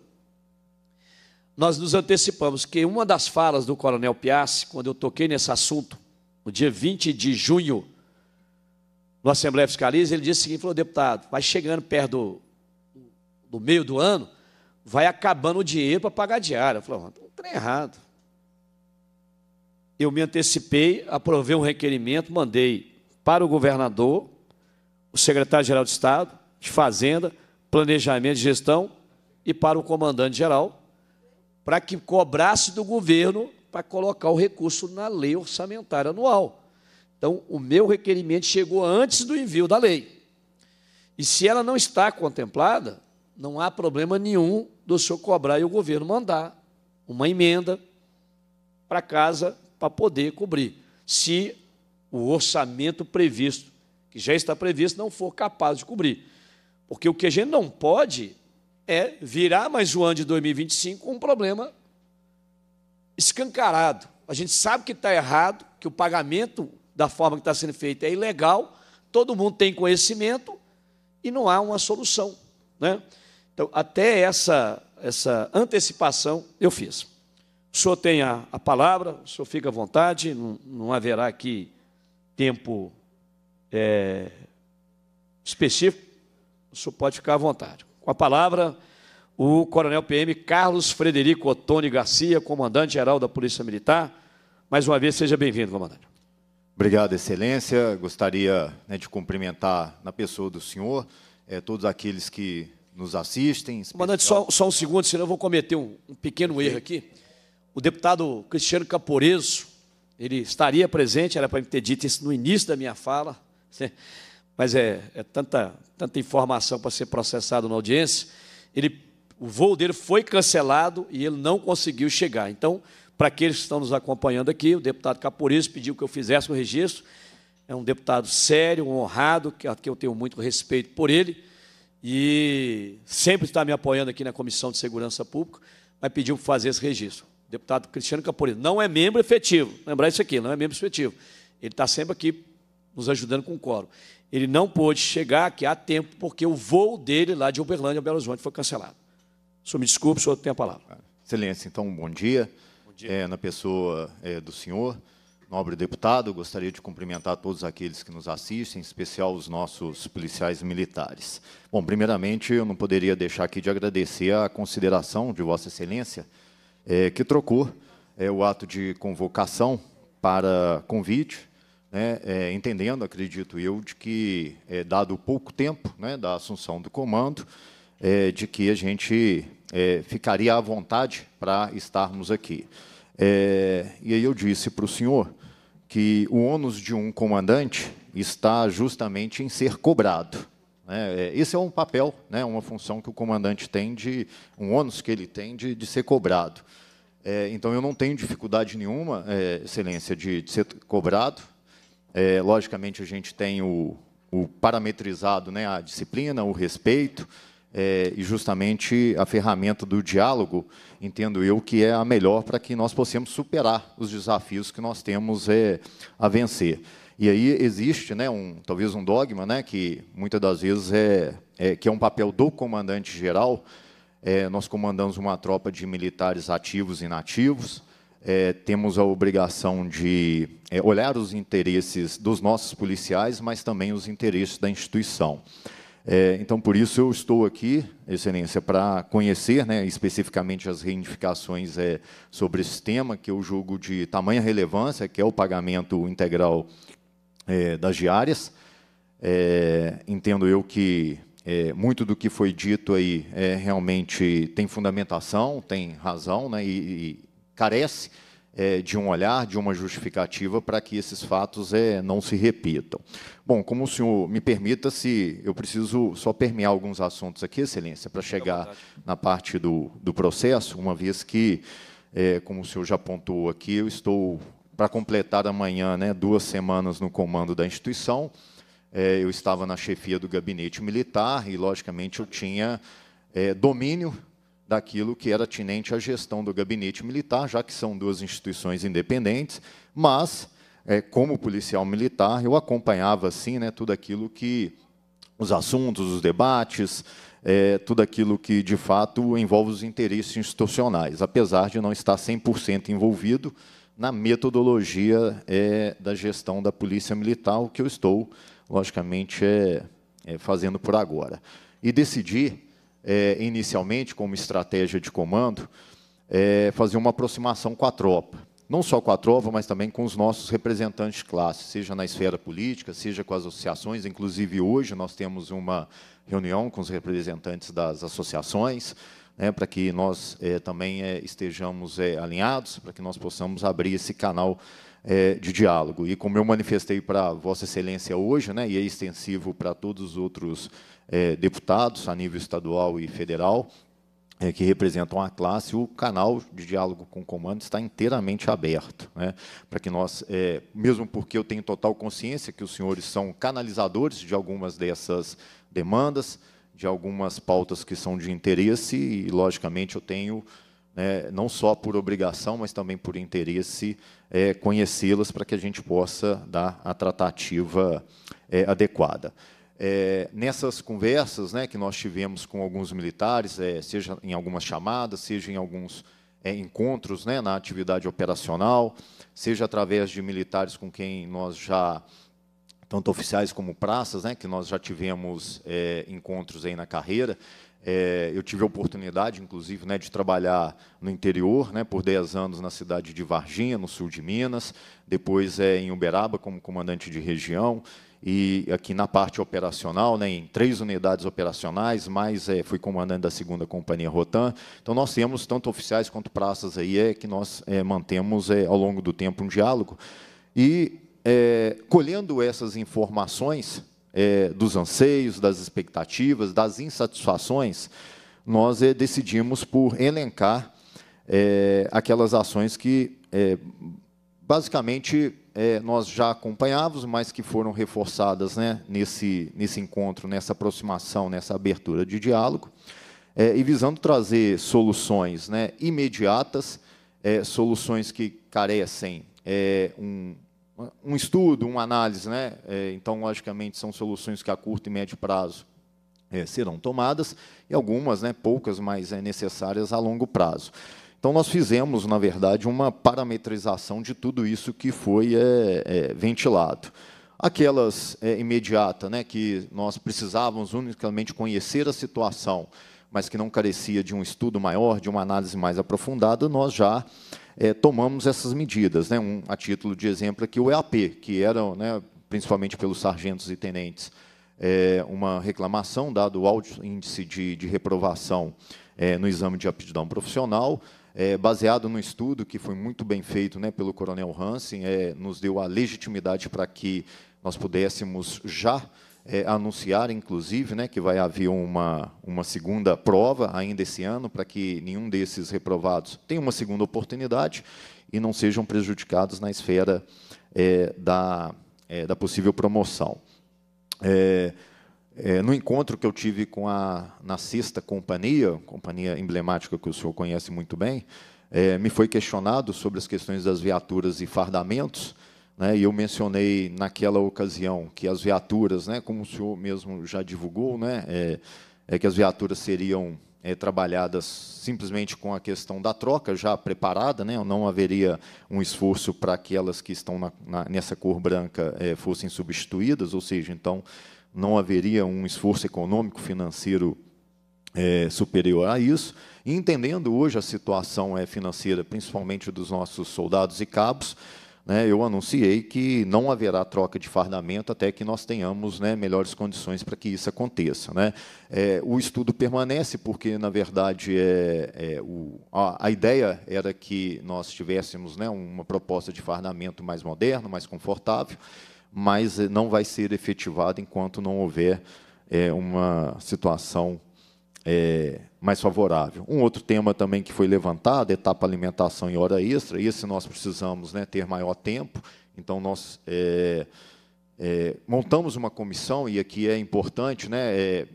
nós nos antecipamos que uma das falas do Coronel Piassi, quando eu toquei nesse assunto, no dia 20 de junho, na Assembleia Fiscaliza, ele disse o seguinte, falou, deputado, vai chegando perto do, do meio do ano, vai acabando o dinheiro para pagar a diária. Eu falei, um então, trem errado. Eu me antecipei, aprovei um requerimento, mandei para o governador, o secretário-geral de Estado, de Fazenda, Planejamento e Gestão, e para o comandante-geral, para que cobrasse do governo para colocar o recurso na lei orçamentária anual. Então, o meu requerimento chegou antes do envio da lei. E se ela não está contemplada, não há problema nenhum do senhor cobrar e o governo mandar uma emenda para casa para poder cobrir. Se o orçamento previsto, que já está previsto, não for capaz de cobrir. Porque o que a gente não pode é virá mais o ano de 2025 um problema escancarado. A gente sabe que está errado, que o pagamento da forma que está sendo feito é ilegal, todo mundo tem conhecimento e não há uma solução. Né? Então, até essa, essa antecipação eu fiz. O senhor tem a, a palavra, o senhor fica à vontade, não, não haverá aqui tempo é, específico, o senhor pode ficar à vontade. Com a palavra, o Coronel PM Carlos Frederico Ottoni Garcia, comandante-geral da Polícia Militar. Mais uma vez, seja bem-vindo, comandante. Obrigado, Excelência. Gostaria né, de cumprimentar na pessoa do senhor é, todos aqueles que nos assistem. Especial... Comandante, só, só, um segundo, senão eu vou cometer um, um pequeno erro aqui. O deputado Cristiano Caporeso, ele estaria presente, era para me ter dito isso no início da minha fala. Né? mas é, é tanta, tanta informação para ser processado na audiência, ele, o voo dele foi cancelado e ele não conseguiu chegar. Então, para aqueles que estão nos acompanhando aqui, o deputado Caporiz pediu que eu fizesse o registro. É um deputado sério, honrado, que, que eu tenho muito respeito por ele, e sempre está me apoiando aqui na Comissão de Segurança Pública, mas pediu para fazer esse registro. O deputado Cristiano Caporiz não é membro efetivo, lembrar isso aqui, não é membro efetivo. Ele está sempre aqui nos ajudando com o coro. Ele não pôde chegar aqui a tempo, porque o voo dele lá de Uberlândia a Belo Horizonte foi cancelado. senhor me desculpe, o senhor tem a palavra. Excelência, então, bom dia. Bom dia. É, na pessoa é, do senhor, nobre deputado, gostaria de cumprimentar todos aqueles que nos assistem, em especial os nossos policiais militares. Bom, primeiramente, eu não poderia deixar aqui de agradecer a consideração de Vossa Excelência, é, que trocou é, o ato de convocação para convite né, é, entendendo, acredito eu, de que, é, dado pouco tempo né, da assunção do comando, é, de que a gente é, ficaria à vontade para estarmos aqui. É, e aí eu disse para o senhor que o ônus de um comandante está justamente em ser cobrado. Né? É, esse é um papel, né, uma função que o comandante tem, de um ônus que ele tem de, de ser cobrado. então, eu não tenho dificuldade nenhuma, Excelência, de, de ser cobrado, é, logicamente, a gente tem o, o parametrizado, né, a disciplina, o respeito, é, e justamente a ferramenta do diálogo, entendo eu que é a melhor para que nós possamos superar os desafios que nós temos é, a vencer. E aí existe, né, um, talvez um dogma, né, que muitas das vezes é, é que é um papel do comandante geral. É, nós comandamos uma tropa de militares ativos e inativos é, temos a obrigação de é, olhar os interesses dos nossos policiais, mas também os interesses da instituição. É, então, por isso, eu estou aqui, Excelência, para conhecer né, especificamente as reivindicações é, sobre esse tema, que eu julgo de tamanha relevância, que é o pagamento integral é, das diárias. É, entendo eu que é, muito do que foi dito aí é, realmente tem fundamentação, tem razão, né, e, carece é, de um olhar, de uma justificativa para que esses fatos é, não se repitam. Bom, como o senhor me permita, se eu preciso só permear alguns assuntos aqui, Excelência, para chegar na parte do, do processo, uma vez que, é, como o senhor já apontou aqui, eu estou para completar amanhã né, duas semanas no comando da instituição. É, eu estava na chefia do gabinete militar e, logicamente, eu tinha é, domínio daquilo que era atinente à gestão do gabinete militar, já que são duas instituições independentes, mas, é, como policial militar, eu acompanhava assim, né, tudo aquilo que. os assuntos, os debates, é, tudo aquilo que de fato envolve os interesses institucionais, apesar de não estar 100% envolvido na metodologia é, da gestão da Polícia Militar, o que eu estou, logicamente, é, é fazendo por agora. E decidi é, inicialmente, como estratégia de comando, é, fazer uma aproximação com a tropa. Não só com a tropa, mas também com os nossos representantes de classe, seja na esfera política, seja com as associações. Inclusive, hoje nós temos uma reunião com os representantes das associações, né, para que nós é, também é, estejamos é, alinhados, para que nós possamos abrir esse canal é, de diálogo. E como eu manifestei para Vossa Excelência hoje, né, e é extensivo para todos os outros é, deputados a nível estadual e federal, é, que representam a classe, o canal de diálogo com o comando está inteiramente aberto. Né, para que nós, é, mesmo porque eu tenho total consciência que os senhores são canalizadores de algumas dessas demandas, de algumas pautas que são de interesse, e, logicamente, eu tenho, né, não só por obrigação, mas também por interesse, é, conhecê-las para que a gente possa dar a tratativa é, adequada. É, nessas conversas né, que nós tivemos com alguns militares, é, seja em algumas chamadas, seja em alguns é, encontros né, na atividade operacional, seja através de militares com quem nós já, tanto oficiais como praças, né, que nós já tivemos é, encontros aí na carreira. É, eu tive a oportunidade, inclusive, né, de trabalhar no interior, né, por 10 anos na cidade de Varginha, no sul de Minas, depois é, em Uberaba, como comandante de região, e aqui na parte operacional, né, em três unidades operacionais, mais é, fui comandante da segunda companhia Rotan. Então nós temos tanto oficiais quanto praças aí é que nós é, mantemos é, ao longo do tempo um diálogo e é, colhendo essas informações é, dos anseios, das expectativas, das insatisfações, nós é, decidimos por elencar aquelas ações que basicamente é, nós já acompanhávamos, mas que foram reforçadas né, nesse, nesse encontro, nessa aproximação, nessa abertura de diálogo, é, e visando trazer soluções né, imediatas, é, soluções que carecem é, um, um estudo, uma análise. Né, é, então, logicamente, são soluções que a curto e médio prazo é, serão tomadas, e algumas, né, poucas, mas é, necessárias a longo prazo. Então, nós fizemos, na verdade, uma parametrização de tudo isso que foi é, é, ventilado. Aquelas é, imediata, né, que nós precisávamos unicamente conhecer a situação, mas que não carecia de um estudo maior, de uma análise mais aprofundada, nós já é, tomamos essas medidas. Né? Um, a título de exemplo aqui, o EAP, que era, né, principalmente pelos sargentos e tenentes, é, uma reclamação, dado o alto índice de, de reprovação é, no exame de aptidão profissional, é, baseado no estudo que foi muito bem feito né, pelo Coronel Hansen, é, nos deu a legitimidade para que nós pudéssemos já é, anunciar, inclusive, né, que vai haver uma, uma segunda prova ainda esse ano, para que nenhum desses reprovados tenha uma segunda oportunidade e não sejam prejudicados na esfera é, da, é, da possível promoção. É, é, no encontro que eu tive com a na sexta companhia, companhia emblemática que o senhor conhece muito bem, é, me foi questionado sobre as questões das viaturas e fardamentos, né, e eu mencionei naquela ocasião que as viaturas, né, como o senhor mesmo já divulgou, né, é, é que as viaturas seriam é, trabalhadas simplesmente com a questão da troca já preparada, né? não haveria um esforço para aquelas que estão na, na, nessa cor branca é, fossem substituídas, ou seja, então não haveria um esforço econômico, financeiro é, superior a isso. E entendendo hoje a situação é, financeira, principalmente dos nossos soldados e cabos, né, eu anunciei que não haverá troca de fardamento até que nós tenhamos né, melhores condições para que isso aconteça. Né. É, o estudo permanece, porque, na verdade, é, é o, a, a, ideia era que nós tivéssemos né, uma proposta de fardamento mais moderno, mais confortável mas eh, não vai ser efetivado enquanto não houver é, uma situação é, mais favorável. Um outro tema também que foi levantado, etapa alimentação e hora extra, esse nós precisamos né, ter maior tempo, então nós é, montamos uma comissão, e aqui é importante, né,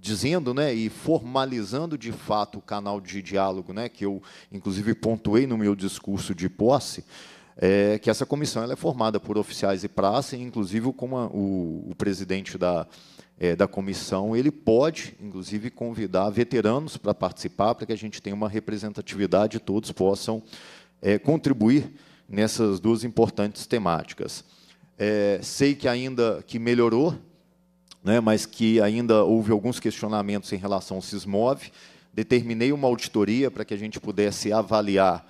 dizendo né, e formalizando de fato o canal de diálogo, né, que eu inclusive pontuei no meu discurso de posse, é que essa comissão é formada por oficiais e praça, inclusive como a, o, o, presidente da, é, da comissão, ele pode, inclusive, convidar veteranos para participar, para que a gente tenha uma representatividade e todos possam é, contribuir nessas duas importantes temáticas. É, sei que ainda que melhorou, né, mas que ainda houve alguns questionamentos em relação ao CISMOV, determinei uma auditoria para que a gente pudesse avaliar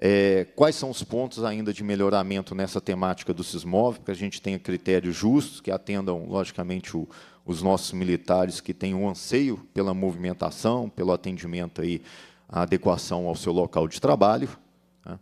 é, quais são os pontos ainda de melhoramento nessa temática do Sismov, que a gente tenha critérios justos, que atendam, logicamente, o, os nossos militares que têm um anseio pela movimentação, pelo atendimento aí, à adequação ao seu local de trabalho. Né?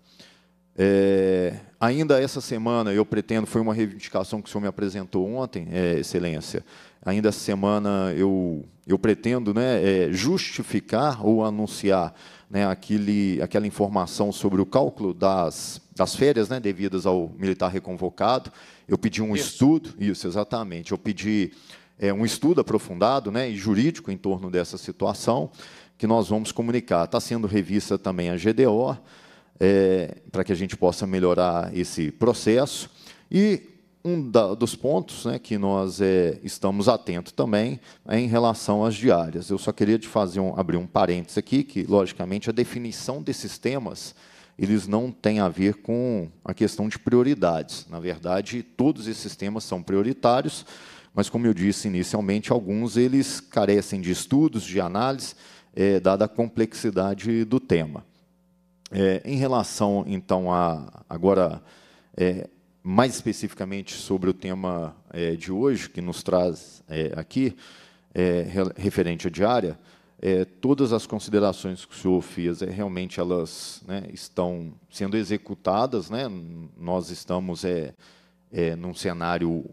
É, ainda essa semana, eu pretendo, foi uma reivindicação que o senhor me apresentou ontem, é, Excelência, ainda essa semana eu, eu pretendo né, é, justificar ou anunciar né, aquele, aquela informação sobre o cálculo das, das férias né, devidas ao militar reconvocado. Eu pedi um isso. estudo, isso exatamente. Eu pedi é, um estudo aprofundado né, e jurídico em torno dessa situação que nós vamos comunicar. Está sendo revista também a GDO, é, para que a gente possa melhorar esse processo. E um da, dos pontos né, que nós é, estamos atentos também é em relação às diárias. Eu só queria te fazer um, abrir um parênteses aqui, que, logicamente, a definição desses temas eles não têm a ver com a questão de prioridades. Na verdade, todos esses temas são prioritários, mas, como eu disse inicialmente, alguns eles carecem de estudos, de análise, é, dada a complexidade do tema. É, em relação, então, a agora é, mais especificamente sobre o tema é, de hoje, que nos traz é, aqui, é, referente à diária, é, todas as considerações que o senhor fez, é, realmente elas né, estão sendo executadas, né? nós estamos é, num cenário,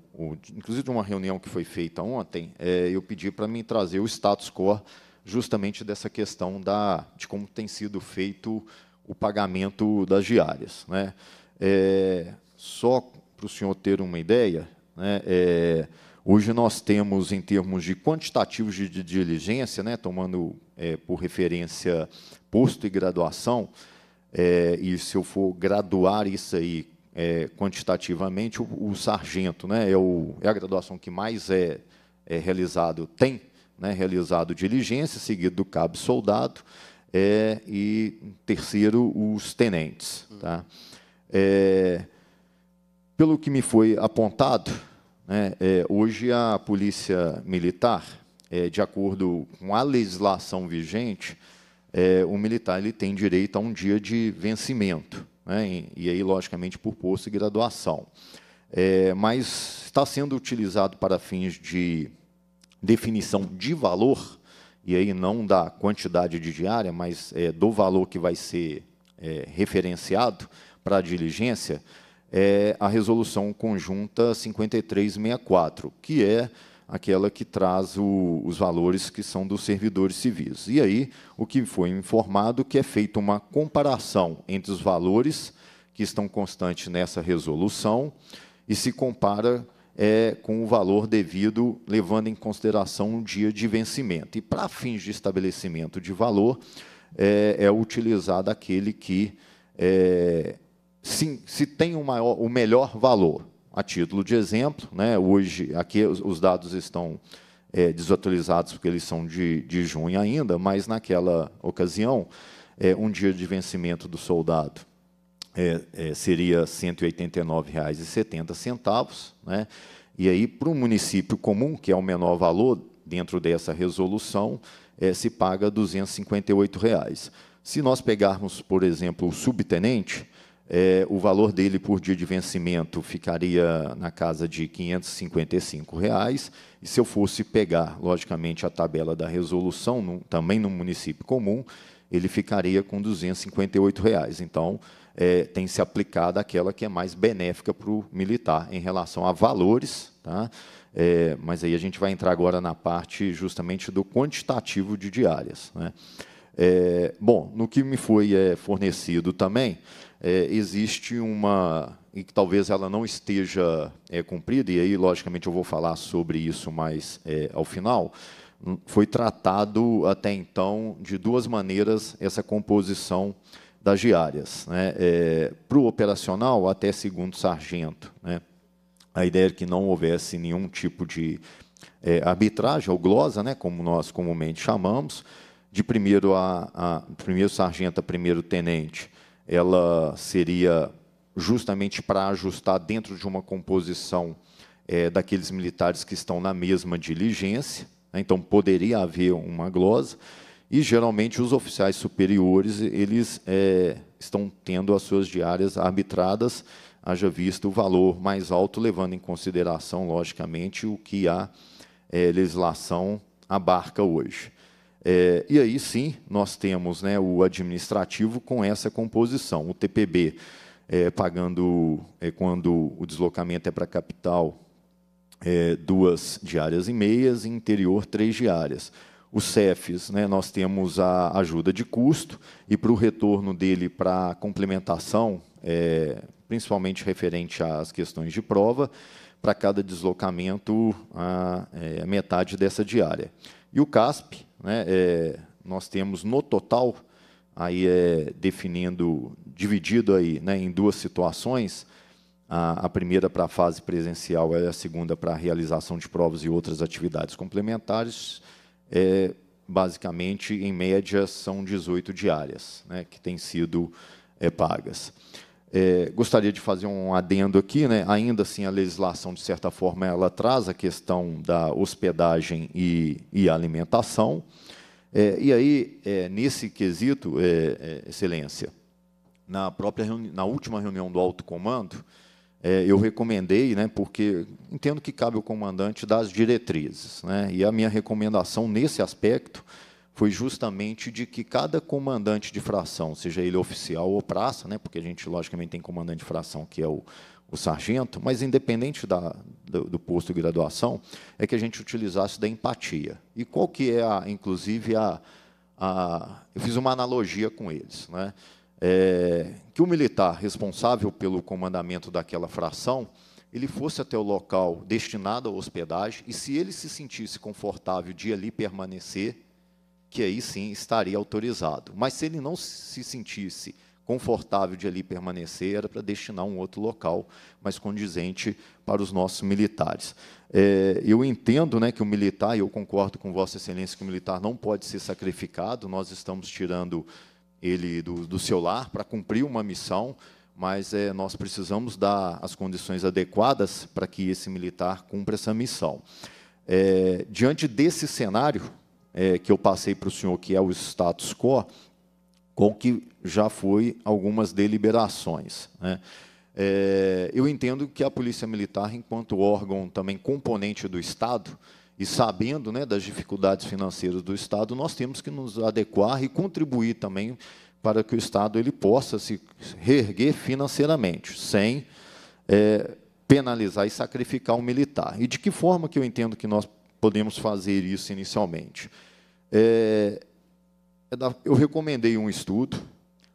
inclusive de uma reunião que foi feita ontem, é, eu pedi para me trazer o status quo justamente dessa questão da, de como tem sido feito o pagamento das diárias. Né? É, só para o senhor ter uma ideia, né, é, hoje nós temos, em termos de quantitativos de, de diligência, né, tomando é, por referência posto e graduação, é, e se eu for graduar isso aí é, quantitativamente, o, o, sargento né, é, o, é a graduação que mais é, é realizado, tem né, realizado diligência, seguido do cabo soldado, é, e terceiro, os tenentes. Tá? É, pelo que me foi apontado, né, é, hoje a polícia militar, é, de acordo com a legislação vigente, é, o militar ele tem direito a um dia de vencimento, né, e, e, aí, logicamente, por posto e graduação. É, mas está sendo utilizado para fins de definição de valor, e aí não da quantidade de diária, mas é, do valor que vai ser é, referenciado para a diligência, é a resolução conjunta 5364, que é aquela que traz o, os valores que são dos servidores civis. E aí, o que foi informado que é feita uma comparação entre os valores que estão constantes nessa resolução e se compara é, com o valor devido, levando em consideração o dia de vencimento. E para fins de estabelecimento de valor, é, é utilizado aquele que é, se, se tem o, maior, o melhor valor. A título de exemplo, né, hoje, aqui os, os dados estão é, desatualizados porque eles são de, de junho ainda, mas naquela ocasião, é, um dia de vencimento do soldado é, é, seria R$ 189,70. Né? E aí, para o município comum, que é o menor valor dentro dessa resolução, é, se paga R$ 258. Reais. Se nós pegarmos, por exemplo, o subtenente, é, o valor dele por dia de vencimento ficaria na casa de R$ 555. Reais, e se eu fosse pegar, logicamente, a tabela da resolução, no, também no município comum, ele ficaria com R$ 258. Reais. Então, é, tem se aplicado aquela que é mais benéfica para o militar em relação a valores, tá? É, mas aí a gente vai entrar agora na parte justamente do quantitativo de diárias. Né? É, bom, no que me foi é, fornecido também, é, existe uma e que talvez ela não esteja é, cumprida e aí logicamente eu vou falar sobre isso mais é, ao final hum, foi tratado até então de duas maneiras essa composição das diárias né? É, para o operacional até segundo sargento né? a ideia é que não houvesse nenhum tipo de é, arbitragem ou glosa né como nós comumente chamamos de primeiro a, a primeiro sargento a primeiro tenente ela seria justamente para ajustar dentro de uma composição é, daqueles militares que estão na mesma diligência, né, então poderia haver uma glosa, e geralmente os oficiais superiores eles é, estão tendo as suas diárias arbitradas, haja visto o valor mais alto, levando em consideração, logicamente, o que a é, legislação abarca hoje. É, e aí sim nós temos né, o administrativo com essa composição. O TPB é, pagando é, quando o deslocamento é para a capital é, duas diárias e meias, e interior três diárias. Os CEFs, né, nós temos a ajuda de custo e para o retorno dele para a complementação, é, principalmente referente às questões de prova, para cada deslocamento a, a é, metade dessa diária. E o CASP, né? É, nós temos no total, aí é definindo, dividido aí, né, em duas situações, a, a primeira para a fase presencial e a segunda para a realização de provas e outras atividades complementares, é, basicamente, em média, são 18 diárias né, que têm sido é, pagas. É, gostaria de fazer um adendo aqui, né? ainda assim a legislação, de certa forma, ela traz a questão da hospedagem e, e alimentação. É, e aí, é, nesse quesito, é, é, Excelência, na, própria na última reunião do alto comando, é, eu recomendei, né, porque entendo que cabe ao comandante das diretrizes. Né, e a minha recomendação nesse aspecto foi justamente de que cada comandante de fração, seja ele oficial ou praça, né, porque a gente, logicamente, tem comandante de fração que é o, o sargento, mas independente da, do, do, posto de graduação, é que a gente utilizasse da empatia. E qual que é, a, inclusive, a, a... Eu fiz uma analogia com eles, né? É, que o militar responsável pelo comandamento daquela fração, ele fosse até o local destinado à hospedagem e se ele se sentisse confortável de ali permanecer, que aí sim estaria autorizado. Mas se ele não se sentisse confortável de ali permanecer, era para destinar um outro local mais condizente para os nossos militares. É, eu entendo né, que o militar, e eu concordo com Vossa Excelência, que o militar não pode ser sacrificado, nós estamos tirando ele do, do seu lar para cumprir uma missão, mas é, nós precisamos dar as condições adequadas para que esse militar cumpra essa missão. É, diante desse cenário, é, que eu passei para o senhor, que é o status quo, com que já foi algumas deliberações. Né? É, eu entendo que a Polícia Militar, enquanto órgão também componente do Estado, e sabendo né, das dificuldades financeiras do Estado, nós temos que nos adequar e contribuir também para que o Estado ele possa se reerguer financeiramente, sem é, penalizar e sacrificar o militar. E de que forma que eu entendo que nós podemos fazer isso inicialmente. É, é eu recomendei um estudo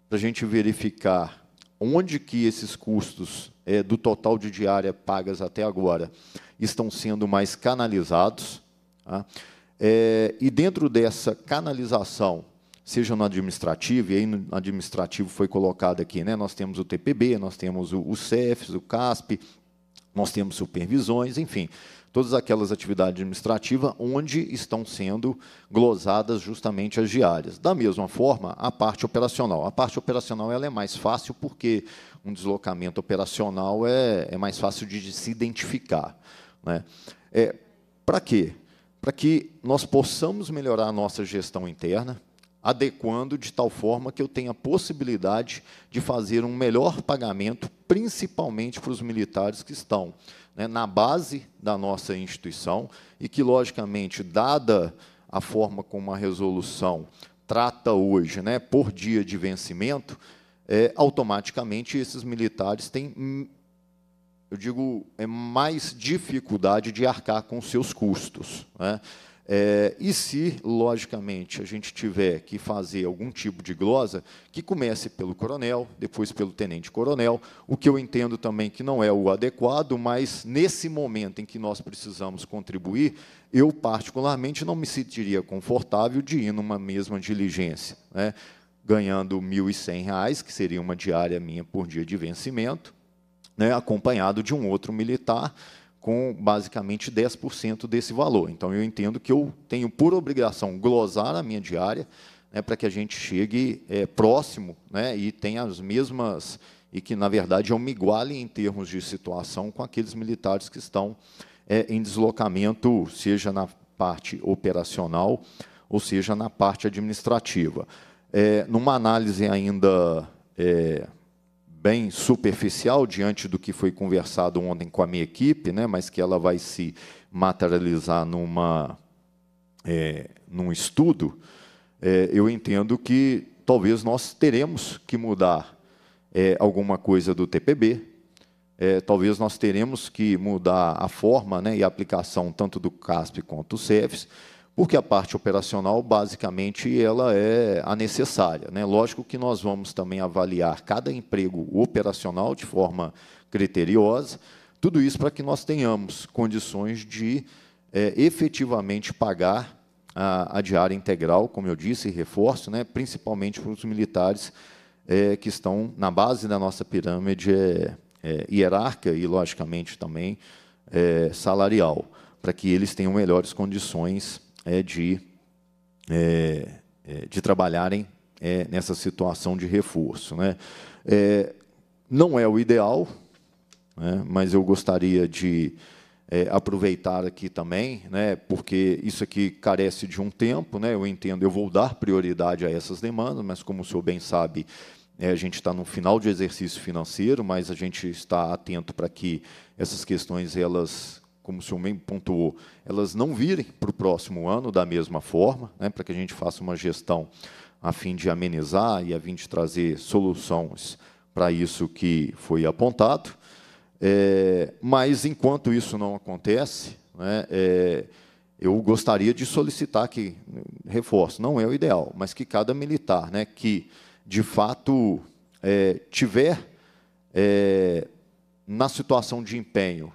para a gente verificar onde que esses custos é, do total de diária pagas até agora estão sendo mais canalizados. Tá? É, e dentro dessa canalização, seja no administrativo, e aí no administrativo foi colocado aqui, né, nós temos o TPB, nós temos o, o o CASP, nós temos supervisões, enfim, todas aquelas atividades administrativas onde estão sendo glosadas justamente as diárias. Da mesma forma, a parte operacional. A parte operacional ela é mais fácil porque um deslocamento operacional é, é mais fácil de, se identificar. Né? É, Para quê? Para que nós possamos melhorar a nossa gestão interna, adequando de tal forma que eu tenha possibilidade de fazer um melhor pagamento, principalmente para os militares que estão né, na base da nossa instituição e que, logicamente, dada a forma como a resolução trata hoje, né, por dia de vencimento, é, automaticamente esses militares têm, eu digo, é, mais dificuldade de arcar com seus custos. Né? É, e se, logicamente, a gente tiver que fazer algum tipo de glosa, que comece pelo coronel, depois pelo tenente-coronel, o que eu entendo também que não é o adequado, mas nesse momento em que nós precisamos contribuir, eu, particularmente, não me sentiria confortável de ir numa mesma diligência, né, ganhando R$ 1.100, que seria uma diária minha por dia de vencimento, né, acompanhado de um outro militar, com basicamente 10% desse valor. Então, eu entendo que eu tenho por obrigação glosar a minha diária né, para que a gente chegue é, próximo né, e tenha as mesmas. e que, na verdade, eu me iguale em termos de situação com aqueles militares que estão é, em deslocamento, seja na parte operacional, ou seja, na parte administrativa. É, numa análise ainda é, bem superficial diante do que foi conversado ontem com a minha equipe, né, mas que ela vai se materializar numa, é, num estudo, é, eu entendo que talvez nós teremos que mudar é, alguma coisa do TPB, é, talvez nós teremos que mudar a forma né, e a aplicação tanto do CASP quanto do CEFES, porque a parte operacional, basicamente, ela é a necessária. Né? Lógico que nós vamos também avaliar cada emprego operacional de forma criteriosa, tudo isso para que nós tenhamos condições de é, efetivamente pagar a, a, diária integral, como eu disse, e reforço, né, principalmente para os militares é, que estão na base da nossa pirâmide é, é hierárquica e, logicamente, também é, salarial, para que eles tenham melhores condições é, de, é, é, de trabalharem é, nessa situação de reforço. Né? É, não é o ideal, né? mas eu gostaria de é, aproveitar aqui também, né? porque isso aqui carece de um tempo, né? eu entendo, eu vou dar prioridade a essas demandas, mas como o senhor bem sabe, a gente está no final de exercício financeiro, mas a gente está atento para que essas questões elas como o senhor mesmo pontuou, elas não virem para o próximo ano da mesma forma, né, para que a gente faça uma gestão a fim de amenizar e a fim de trazer soluções para isso que foi apontado. É, mas, enquanto isso não acontece, né, é, eu gostaria de solicitar que, reforço, não é o ideal, mas que cada militar né, que, de fato, é, tiver é, na situação de empenho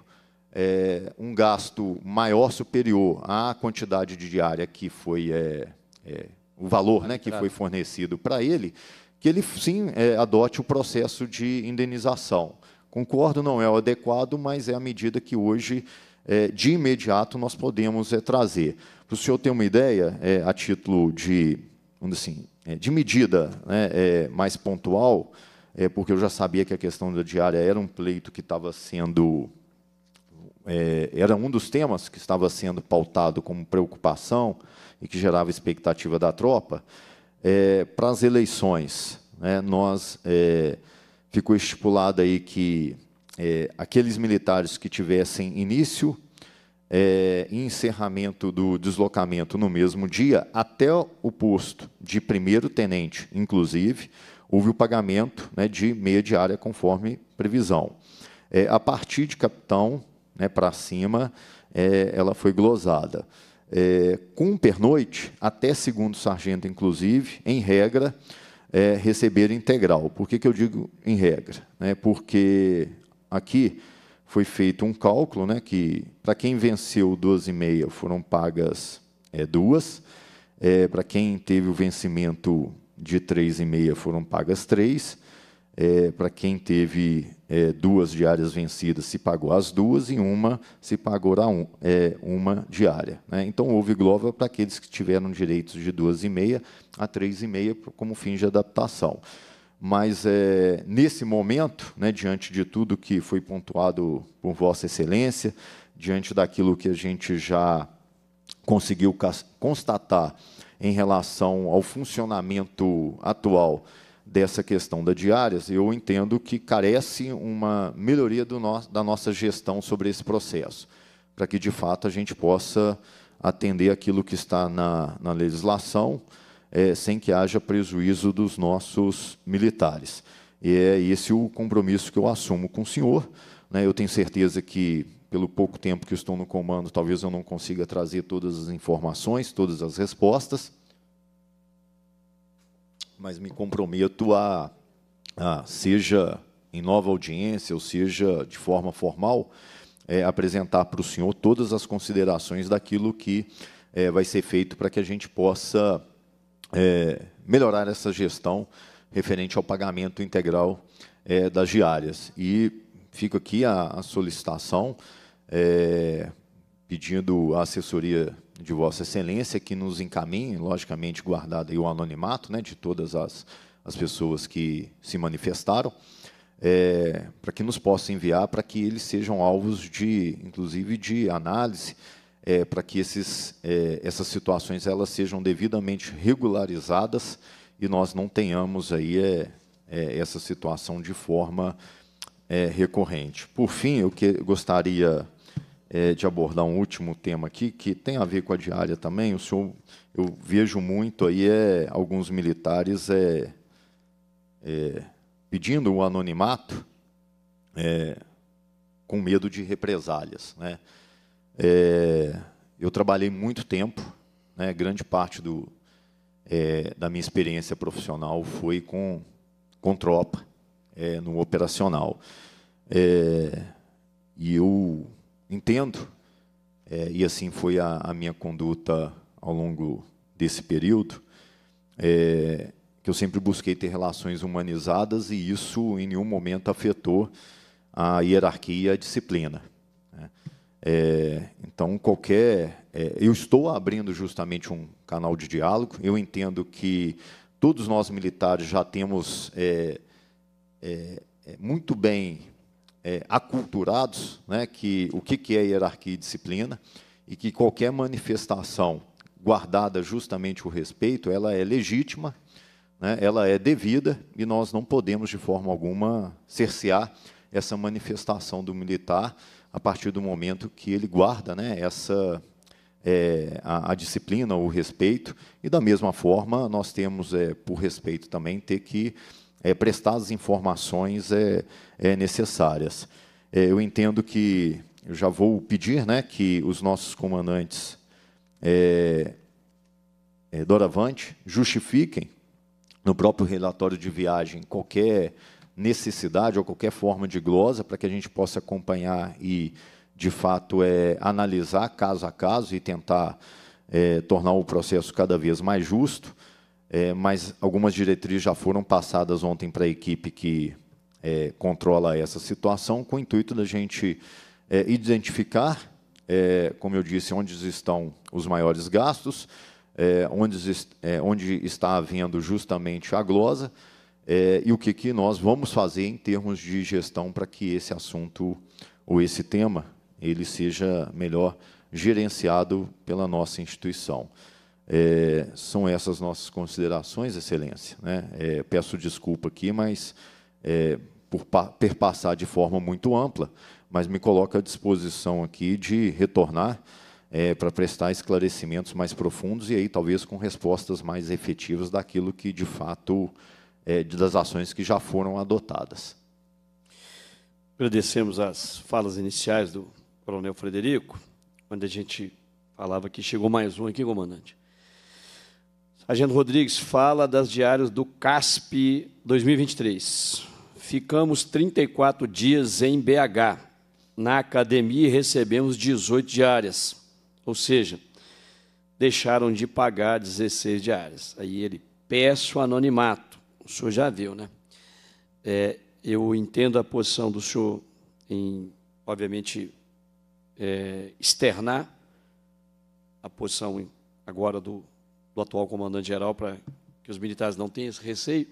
é, um gasto maior, superior à quantidade de diária que foi, é, é, o valor né, que foi fornecido para ele, que ele sim é, adote o processo de indenização. Concordo, não é o adequado, mas é a medida que hoje, é, de imediato, nós podemos é, trazer. Para o senhor ter uma ideia, a título de, assim, de medida né, mais pontual, porque eu já sabia que a questão da diária era um pleito que estava sendo é, era um dos temas que estava sendo pautado como preocupação e que gerava expectativa da tropa, é, para as eleições, né, nós é, ficou estipulado aí que é, aqueles militares que tivessem início é, e encerramento do deslocamento no mesmo dia, até o posto de primeiro tenente, inclusive, houve o pagamento né, de meia diária conforme previsão. É, a partir de capitão, né, para cima, é, ela foi glosada. É, com um pernoite, até segundo sargento, inclusive, em regra, é, receber integral. Por que, que eu digo em regra? Né? Porque aqui foi feito um cálculo né, que, para quem venceu meia foram pagas é, duas, é, para quem teve o vencimento de 3,5 foram pagas três, é, para quem teve é, duas diárias vencidas, se pagou as duas e uma se pagou a um, é, uma diária. Né? Então, houve global para aqueles que tiveram direitos de duas e meia a três e meia como fim de adaptação. Mas, é, nesse momento, né, diante de tudo que foi pontuado por Vossa Excelência, diante daquilo que a gente já conseguiu constatar em relação ao funcionamento atual dessa questão da diárias, eu entendo que carece uma melhoria no, da nossa gestão sobre esse processo, para que, de fato, a gente possa atender aquilo que está na, na legislação, é, sem que haja prejuízo dos nossos militares. E é esse o compromisso que eu assumo com o senhor. Né? Eu tenho certeza que, pelo pouco tempo que estou no comando, talvez eu não consiga trazer todas as informações, todas as respostas, mas me comprometo a, a seja em nova audiência ou seja de forma formal, é, apresentar para o senhor todas as considerações daquilo que é, vai ser feito para que a gente possa é, melhorar essa gestão referente ao pagamento integral é, das diárias. E fico aqui a, a solicitação, é, pedindo a assessoria de Vossa Excelência que nos encaminhe, logicamente guardado aí o anonimato né, de todas as, as pessoas que se manifestaram, é, para que nos possa enviar, para que eles sejam alvos de, inclusive, de análise, é, para que esses, é, essas situações elas sejam devidamente regularizadas e nós não tenhamos aí é, é, essa situação de forma é, recorrente. Por fim, eu que, gostaria é, de abordar um último tema aqui, que tem a ver com a diária também. O senhor, eu vejo muito aí é, alguns militares é, é pedindo o anonimato é, com medo de represálias. Né? É, eu trabalhei muito tempo, né, grande parte do, é, da minha experiência profissional foi com, com tropa, é, no operacional. e eu entendo. É, e assim foi a, a, minha conduta ao longo desse período, é, que eu sempre busquei ter relações humanizadas e isso em nenhum momento afetou a hierarquia e a disciplina. Né? É, então, qualquer. É, eu estou abrindo justamente um canal de diálogo, eu entendo que todos nós militares já temos é, é, muito bem é, aculturados, né, que, o que, é hierarquia e disciplina, e que qualquer manifestação guardada justamente o respeito, ela é legítima, né, ela é devida, e nós não podemos, de forma alguma, cercear essa manifestação do militar a partir do momento que ele guarda né, essa, é, a, a, disciplina, o respeito, e da mesma forma nós temos, é, por respeito também, ter que é, prestar as informações é, é necessárias. É, eu entendo que, eu já vou pedir né, que os nossos comandantes é, é, Doravante justifiquem no próprio relatório de viagem qualquer necessidade ou qualquer forma de glosa para que a gente possa acompanhar e, de fato, é, analisar caso a caso e tentar é, tornar o processo cada vez mais justo é, mas algumas diretrizes já foram passadas ontem para a equipe que é, controla essa situação, com o intuito da gente é, identificar, é, como eu disse, onde estão os maiores gastos, é, onde, é, onde, está havendo justamente a glosa, e o que, que nós vamos fazer em termos de gestão para que esse assunto ou esse tema ele seja melhor gerenciado pela nossa instituição. É, são essas nossas considerações, Excelência. Né? É, peço desculpa aqui, mas é, por perpassar de forma muito ampla, mas me coloco à disposição aqui de retornar é, para prestar esclarecimentos mais profundos e aí talvez com respostas mais efetivas daquilo que de fato é, das ações que já foram adotadas. Agradecemos as falas iniciais do Coronel Frederico, quando a gente falava que chegou mais um aqui, comandante. Agendo Rodrigues fala das diárias do CASP 2023. Ficamos 34 dias em BH, na academia, e recebemos 18 diárias, ou seja, deixaram de pagar 16 diárias. Aí ele, peço anonimato. O senhor já viu, né? É, eu entendo a posição do senhor em, obviamente, é, externar a posição agora do do atual comandante-geral para que os militares não tenham esse receio,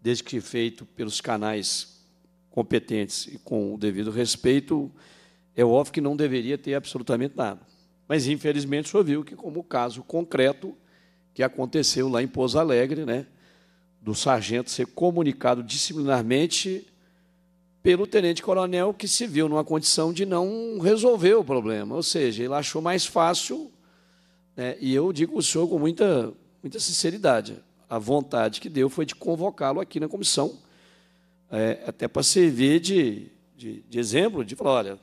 desde que feito pelos canais competentes e com o devido respeito, é óbvio que não deveria ter absolutamente nada. Mas, infelizmente, só viu que, como o caso concreto que aconteceu lá em Pouso Alegre, né, do sargento ser comunicado disciplinarmente pelo tenente-coronel que se viu numa condição de não resolver o problema. Ou seja, ele achou mais fácil né? E eu digo o senhor com muita, muita sinceridade: a vontade que deu foi de convocá-lo aqui na comissão, é, até para servir de, de, de, exemplo, de falar: olha,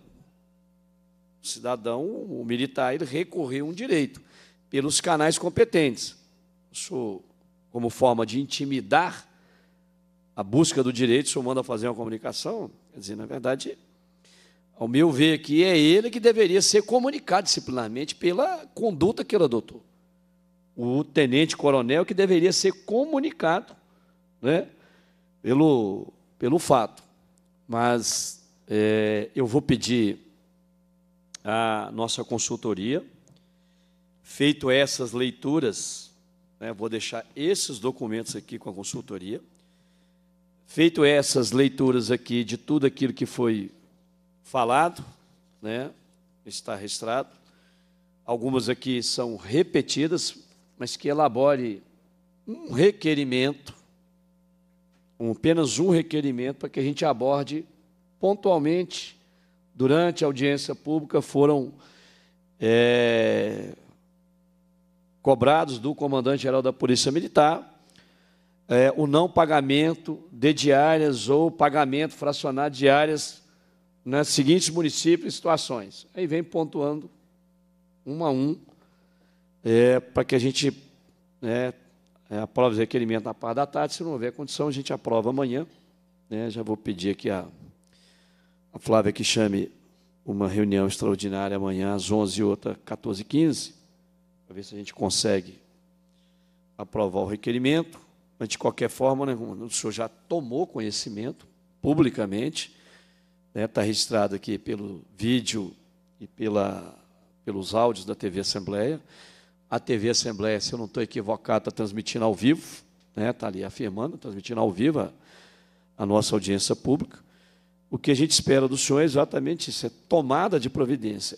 o cidadão, o militar, ele recorreu um direito pelos canais competentes. senhor, como forma de intimidar a busca do direito, o senhor manda fazer uma comunicação? Quer dizer, na verdade, ao meu ver aqui, é ele que deveria ser comunicado disciplinarmente pela conduta que ele adotou. O tenente-coronel que deveria ser comunicado né, pelo, pelo fato. Mas é, eu vou pedir à nossa consultoria, feito essas leituras, né, vou deixar esses documentos aqui com a consultoria, feito essas leituras aqui de tudo aquilo que foi falado, né? está registrado. Algumas aqui são repetidas, mas que elabore um requerimento, um, apenas um requerimento, para que a gente aborde pontualmente, durante a audiência pública, foram é, cobrados do comandante-geral da Polícia Militar é, o não pagamento de diárias ou pagamento fracionado de diárias seguintes municípios e situações. Aí vem pontuando um a um, é, para que a gente né, é, aprove os requerimentos na parte da tarde. Se não houver condição, a gente aprova amanhã. Né? Já vou pedir aqui a, a Flávia que chame uma reunião extraordinária amanhã às 11 e outra 14 e 15, para ver se a gente consegue aprovar o requerimento. Mas, de qualquer forma, né, o senhor já tomou conhecimento publicamente está né, tá registrado aqui pelo vídeo e pela, pelos áudios da TV Assembleia. A TV Assembleia, se eu não estou equivocado, está transmitindo ao vivo, está né, tá ali afirmando, transmitindo ao vivo a, a nossa audiência pública. O que a gente espera do senhor é exatamente isso, é tomada de providência.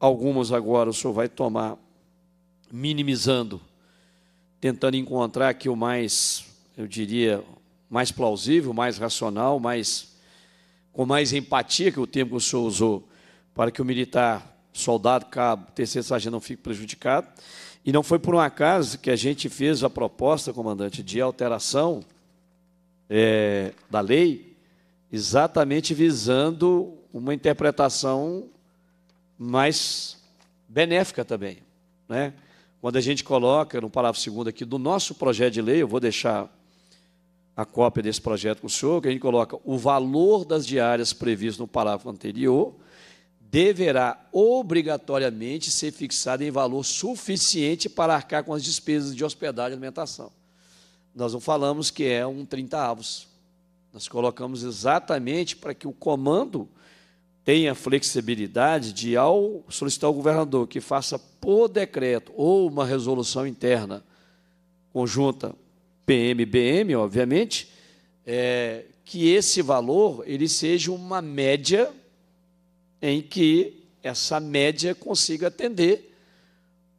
Algumas agora o senhor vai tomar minimizando, tentando encontrar aqui o mais, eu diria, mais plausível, mais racional, mais com mais empatia, que é o termo que o senhor usou, para que o militar, soldado, cabo, terceiro sargento não fique prejudicado. E não foi por um acaso que a gente fez a proposta, comandante, de alteração é, da lei, exatamente visando uma interpretação mais benéfica também. Né? Quando a gente coloca, no parágrafo segundo aqui, do nosso projeto de lei, eu vou deixar a cópia desse projeto com o senhor, que a gente coloca o valor das diárias previsto no parágrafo anterior deverá obrigatoriamente ser fixado em valor suficiente para arcar com as despesas de hospedagem e alimentação. Nós não falamos que é um 30 avos. Nós colocamos exatamente para que o comando tenha flexibilidade de, ao solicitar ao governador que faça por decreto ou uma resolução interna conjunta PMBM, obviamente, é, que esse valor ele seja uma média em que essa média consiga atender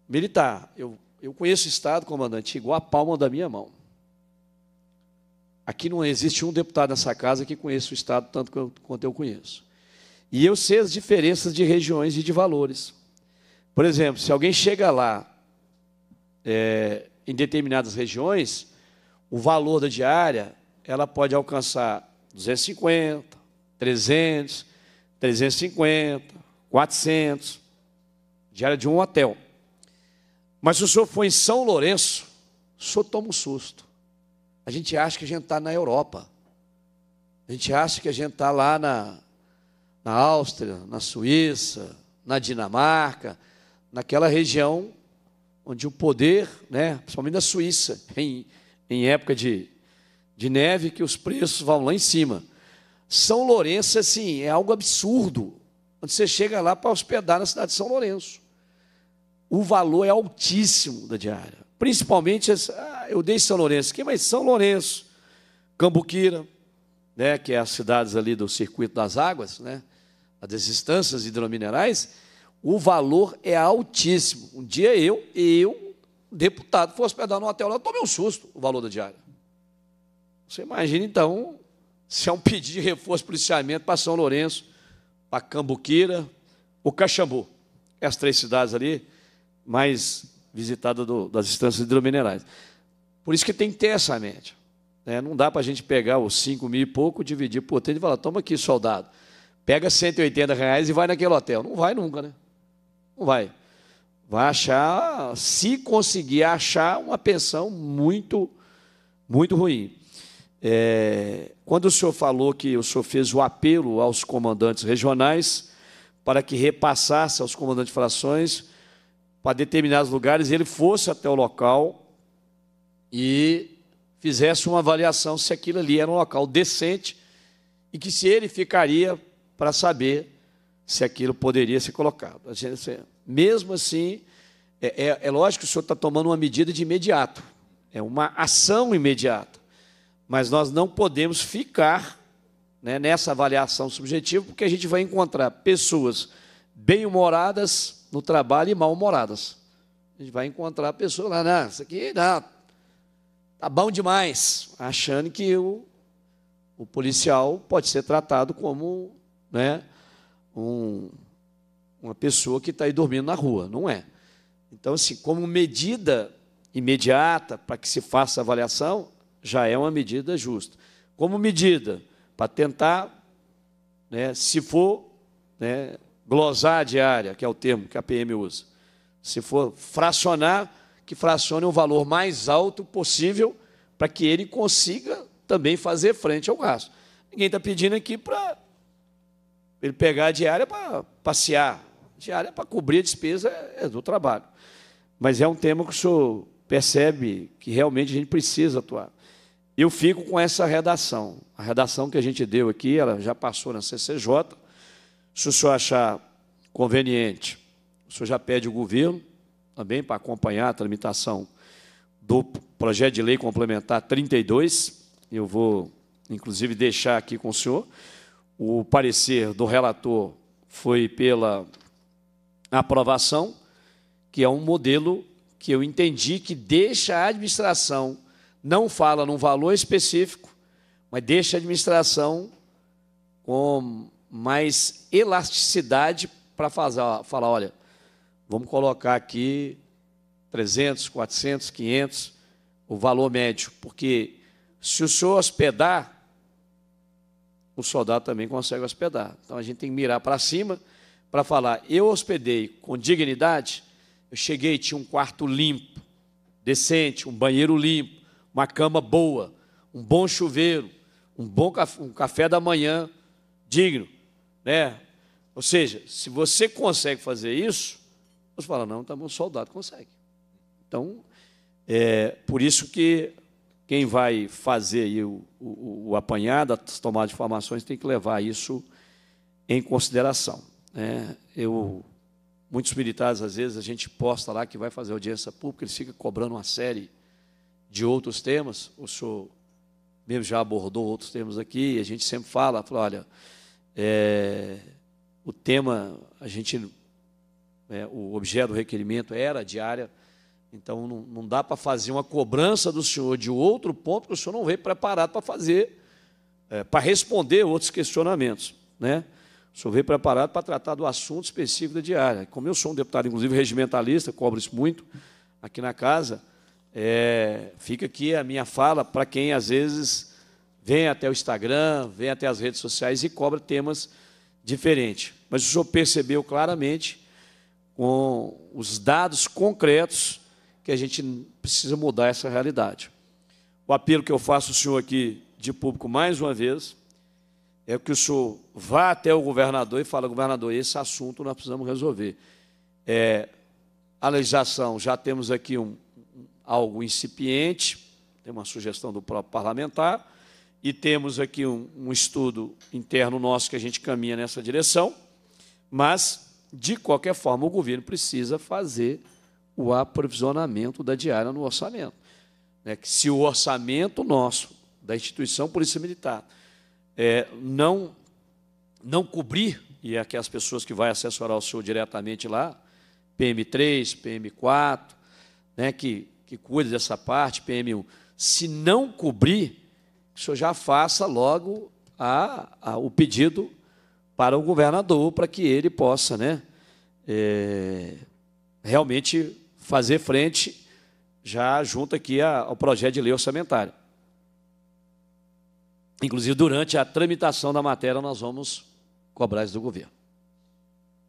militar. Eu, eu conheço o Estado, comandante, igual a palma da minha mão. Aqui não existe um deputado nessa casa que conheça o Estado tanto quanto eu conheço. E eu sei as diferenças de regiões e de valores. Por exemplo, se alguém chega lá é, em determinadas regiões, o valor da diária ela pode alcançar 250, 300, 350, 400, diária de um hotel. Mas se o senhor for em São Lourenço, o senhor toma um susto. A gente acha que a gente está na Europa. A gente acha que a gente está lá na, na Áustria, na Suíça, na Dinamarca, naquela região onde o poder, né, principalmente na Suíça, em, em época de, de neve que os preços vão lá em cima. São Lourenço, assim, é algo absurdo. Quando você chega lá para hospedar na cidade de São Lourenço, o valor é altíssimo da diária. Principalmente, ah, eu dei São Lourenço, quem mais? São Lourenço, Cambuquira, né, que é as cidades ali do circuito das águas, né, das instâncias hidrominerais, o valor é altíssimo. Um dia eu, eu deputado, foi hospedado no hotel lá, eu tomei um susto o valor da diária. Você imagina, então, se é um pedido de reforço de policiamento para São Lourenço, para Cambuquira, o Caxambu. É as três cidades ali mais visitadas do, das instâncias hidrominerais. Por isso que tem que ter essa média. Né? Não dá para a gente pegar os 5 mil e pouco, dividir por tempo e falar, toma aqui, soldado, pega 180 reais e vai naquele hotel. Não vai nunca, né? Não vai vai achar, se conseguir achar, uma pensão muito, muito ruim. É, quando o senhor falou que o senhor fez o apelo aos comandantes regionais para que repassasse aos comandantes de frações para determinados lugares, ele fosse até o local e fizesse uma avaliação se aquilo ali era um local decente e que se ele ficaria para saber se aquilo poderia ser colocado. A gente, mesmo assim, é, é, é lógico que o senhor está tomando uma medida de imediato, é uma ação imediata, mas nós não podemos ficar né, nessa avaliação subjetiva, porque a gente vai encontrar pessoas bem-humoradas no trabalho e mal-humoradas. A gente vai encontrar pessoas lá, não, isso aqui não, tá bom demais, achando que o, o policial pode ser tratado como né, um uma pessoa que está aí dormindo na rua, não é. Então, assim, como medida imediata para que se faça a avaliação, já é uma medida justa. Como medida para tentar, né, se for né, glosar a diária, que é o termo que a PM usa, se for fracionar, que fracione o um valor mais alto possível para que ele consiga também fazer frente ao gasto. Ninguém está pedindo aqui para ele pegar a diária para passear, diária para cobrir a despesa é, é do trabalho. Mas é um tema que o senhor percebe que realmente a gente precisa atuar. Eu fico com essa redação. A redação que a gente deu aqui, ela já passou na CCJ. Se o senhor achar conveniente, o senhor já pede o governo também para acompanhar a tramitação do projeto de lei complementar 32. Eu vou, inclusive, deixar aqui com o senhor. O parecer do relator foi pela a aprovação, que é um modelo que eu entendi que deixa a administração, não fala num valor específico, mas deixa a administração com mais elasticidade para falar, olha, vamos colocar aqui 300, 400, 500, o valor médio, porque se o senhor hospedar, o soldado também consegue hospedar. Então a gente tem que mirar para cima, para falar, eu hospedei com dignidade, eu cheguei, tinha um quarto limpo, decente, um banheiro limpo, uma cama boa, um bom chuveiro, um bom café, um café da manhã digno, né? Ou seja, se você consegue fazer isso, você fala, não, tá bom, soldado consegue. Então, é por isso que quem vai fazer o, o, o apanhado, as tomadas de informações, tem que levar isso em consideração. Né? Eu, muitos militares, às vezes, a gente posta lá que vai fazer audiência pública, eles ficam cobrando uma série de outros temas. O senhor mesmo já abordou outros temas aqui, a gente sempre fala, fala olha, é, o tema, a gente, é, o objeto do requerimento era diária, então não, não dá para fazer uma cobrança do senhor de outro ponto que o senhor não veio preparado para fazer, é, para responder outros questionamentos. Né? O senhor veio preparado para tratar do assunto específico da diária. Como eu sou um deputado, inclusive, regimentalista, cobro isso muito aqui na casa, é, fica aqui a minha fala para quem, às vezes, vem até o Instagram, vem até as redes sociais e cobra temas diferentes. Mas o senhor percebeu claramente, com os dados concretos, que a gente precisa mudar essa realidade. O apelo que eu faço ao senhor aqui, de público, mais uma vez, é que o senhor vá até o governador e fala, governador, esse assunto nós precisamos resolver. É, a legislação, já temos aqui um, algo incipiente, tem uma sugestão do próprio parlamentar, e temos aqui um, um estudo interno nosso que a gente caminha nessa direção, mas, de qualquer forma, o governo precisa fazer o aprovisionamento da diária no orçamento. Né, que se o orçamento nosso, da instituição Polícia Militar, é, não não cobrir, e é que as pessoas que vai assessorar o senhor diretamente lá, PM3, PM4, né, que, que cuida dessa parte, PM1, se não cobrir, o senhor já faça logo a, a, o pedido para o governador, para que ele possa né, é, realmente fazer frente já junto aqui ao projeto de lei orçamentária. Inclusive, durante a tramitação da matéria, nós vamos cobrais do governo.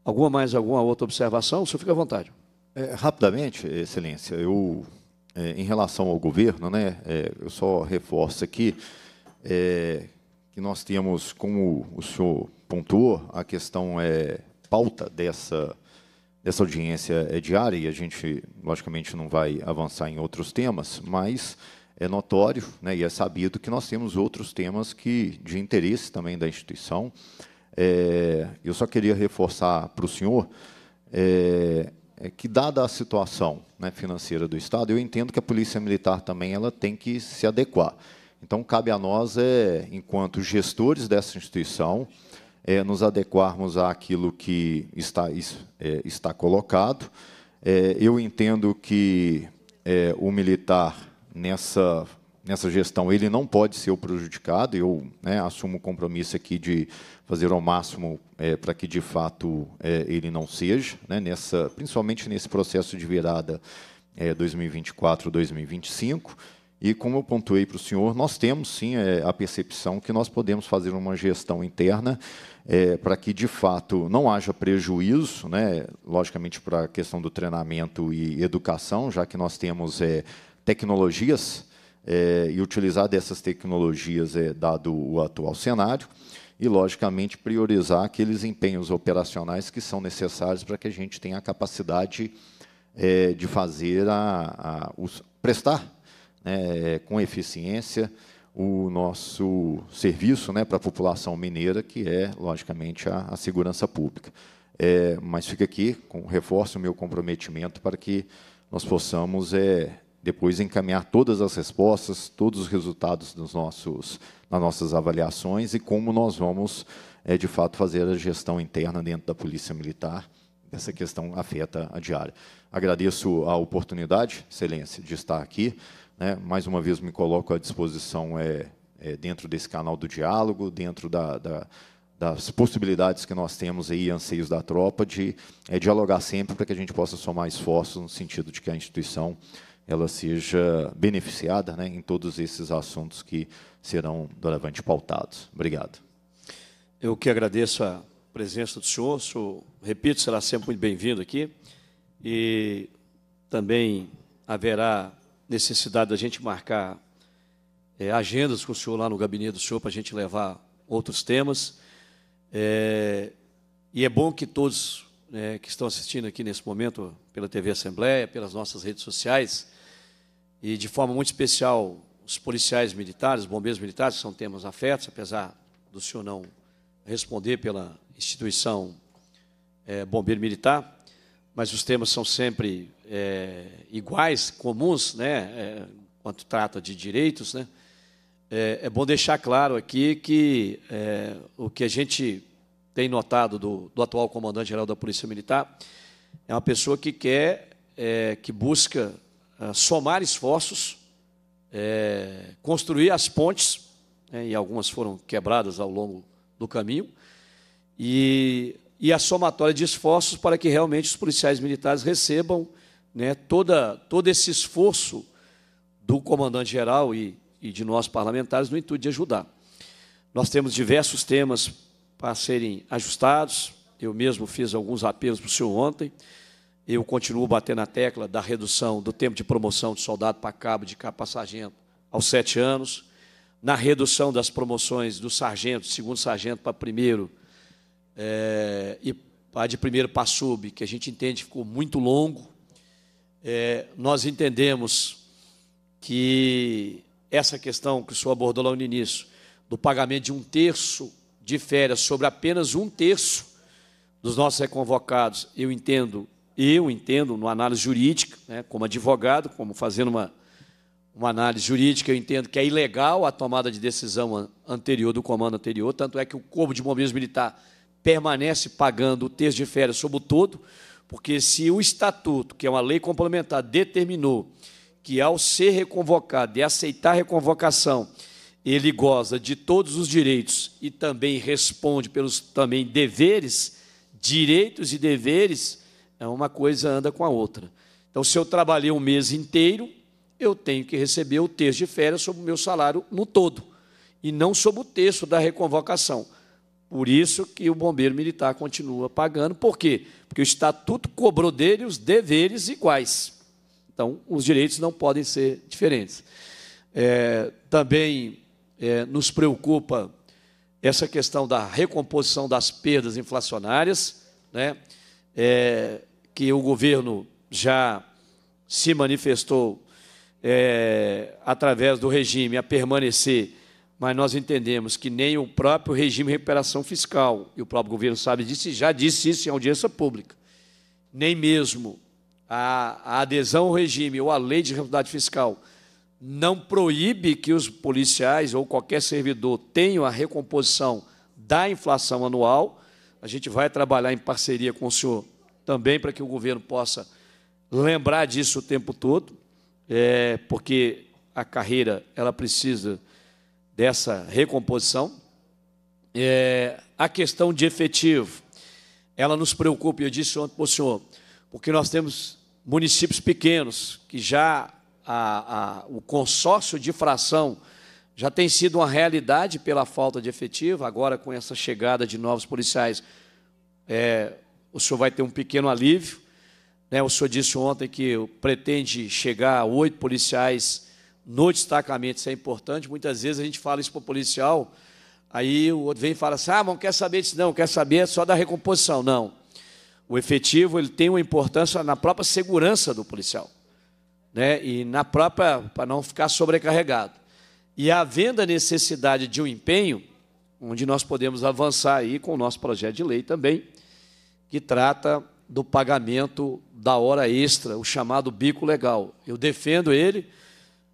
Alguma mais, alguma outra observação? O senhor fica à vontade. É, rapidamente, Excelência, eu, é, em relação ao governo, né, é, eu só reforço aqui é, que nós temos, como o senhor pontuou, a questão é pauta dessa, dessa audiência é diária e a gente, logicamente, não vai avançar em outros temas, mas é notório né, e é sabido que nós temos outros temas que de interesse também da instituição, é, eu só queria reforçar para o senhor é, é que, dada a situação né, financeira do Estado, eu entendo que a Polícia Militar também ela tem que se adequar. Então, cabe a nós, é, enquanto gestores dessa instituição, é, nos adequarmos àquilo que está, é, está colocado. É, eu entendo que é, o militar, nessa, nessa gestão, ele não pode ser o prejudicado, eu né, assumo o compromisso aqui de fazer ao máximo é, para que de fato é, ele não seja, né, nessa, principalmente nesse processo de virada é, 2024-2025. E como eu pontuei para o senhor, nós temos sim é, a percepção que nós podemos fazer uma gestão interna é, para que de fato não haja prejuízo, né, logicamente para a questão do treinamento e educação, já que nós temos é, tecnologias é, e utilizar dessas tecnologias é dado o atual cenário e, logicamente, priorizar aqueles empenhos operacionais que são necessários para que a gente tenha a capacidade é, de fazer a, a os, prestar né, com eficiência o nosso serviço né, para a população mineira, que é, logicamente, a, a segurança pública. É, mas fica aqui, com, reforço o meu comprometimento para que nós possamos é, depois encaminhar todas as respostas, todos os resultados dos nossos nas nossas avaliações e como nós vamos, é, de fato, fazer a gestão interna dentro da Polícia Militar. Essa questão afeta a diária. Agradeço a oportunidade, Excelência, de estar aqui. Né? Mais uma vez, me coloco à disposição é, é, dentro desse canal do diálogo, dentro da, da das possibilidades que nós temos aí, anseios da tropa, de é, dialogar sempre para que a gente possa somar esforços no sentido de que a instituição ela seja beneficiada né, em todos esses assuntos que serão doravante pautados. Obrigado. Eu que agradeço a presença do senhor, senhor repito, será sempre muito bem-vindo aqui, e também haverá necessidade da gente marcar é, agendas com o senhor lá no gabinete do senhor para a gente levar outros temas. É, e é bom que todos né, que estão assistindo aqui nesse momento, pela TV Assembleia, pelas nossas redes sociais, e de forma muito especial os policiais militares, os bombeiros militares, que são temas afetos, apesar do senhor não responder pela instituição é, bombeiro militar, mas os temas são sempre é, iguais, comuns, né, é, trata de direitos, né, é, é, bom deixar claro aqui que é, o que a gente tem notado do, do atual comandante-geral da Polícia Militar é uma pessoa que quer, é, que busca eh, somar esforços, é, construir as pontes, né, e algumas foram quebradas ao longo do caminho, e, e a somatória de esforços para que realmente os policiais militares recebam né, toda, todo esse esforço do comandante-geral e, e de nós parlamentares no intuito de ajudar. Nós temos diversos temas para serem ajustados, eu mesmo fiz alguns apelos para o senhor ontem, eu continuo batendo na tecla da redução do tempo de promoção de soldado para cabo, de cabo para sargento, aos sete anos. Na redução das promoções do sargento, segundo sargento para primeiro, é, e a de primeiro para sub, que a gente entende ficou muito longo. É, nós entendemos que essa questão que o senhor abordou lá no início, do pagamento de um terço de férias sobre apenas um terço dos nossos reconvocados, eu entendo eu entendo, numa análise jurídica, né, como advogado, como fazendo uma, uma análise jurídica, eu entendo que é ilegal a tomada de decisão anterior, do comando anterior, tanto é que o Corpo de Bombeiros Militar permanece pagando o texto de férias sobre o todo, porque se o estatuto, que é uma lei complementar, determinou que ao ser reconvocado e aceitar a reconvocação, ele goza de todos os direitos e também responde pelos também deveres, direitos e deveres, é uma coisa anda com a outra. Então, se eu trabalhei um mês inteiro, eu tenho que receber o terço de férias sobre o meu salário no todo, e não sobre o terço da reconvocação. Por isso que o bombeiro militar continua pagando. Por quê? Porque o estatuto cobrou dele os deveres iguais. Então, os direitos não podem ser diferentes. É, também é, nos preocupa essa questão da recomposição das perdas inflacionárias, né? é, que o governo já se manifestou é, através do regime a permanecer, mas nós entendemos que nem o próprio regime de recuperação fiscal, e o próprio governo sabe disso e já disse isso em audiência pública, nem mesmo a, a adesão ao regime ou à lei de responsabilidade fiscal não proíbe que os policiais ou qualquer servidor tenham a recomposição da inflação anual, a gente vai trabalhar em parceria com o senhor também para que o governo possa lembrar disso o tempo todo, é, porque a carreira ela precisa dessa recomposição. É, a questão de efetivo, ela nos preocupa, eu disse ontem para o senhor, porque nós temos municípios pequenos que já a, a, o consórcio de fração já tem sido uma realidade pela falta de efetivo, agora com essa chegada de novos policiais, é, o senhor vai ter um pequeno alívio. Né? O senhor disse ontem que pretende chegar a oito policiais no destacamento, isso é importante. Muitas vezes a gente fala isso para o policial, aí o outro vem e fala assim: ah, não quer saber disso, não, quer saber só da recomposição. Não. O efetivo ele tem uma importância na própria segurança do policial né? e na própria, para não ficar sobrecarregado. E havendo a necessidade de um empenho, onde nós podemos avançar aí com o nosso projeto de lei também, que trata do pagamento da hora extra, o chamado bico legal. Eu defendo ele.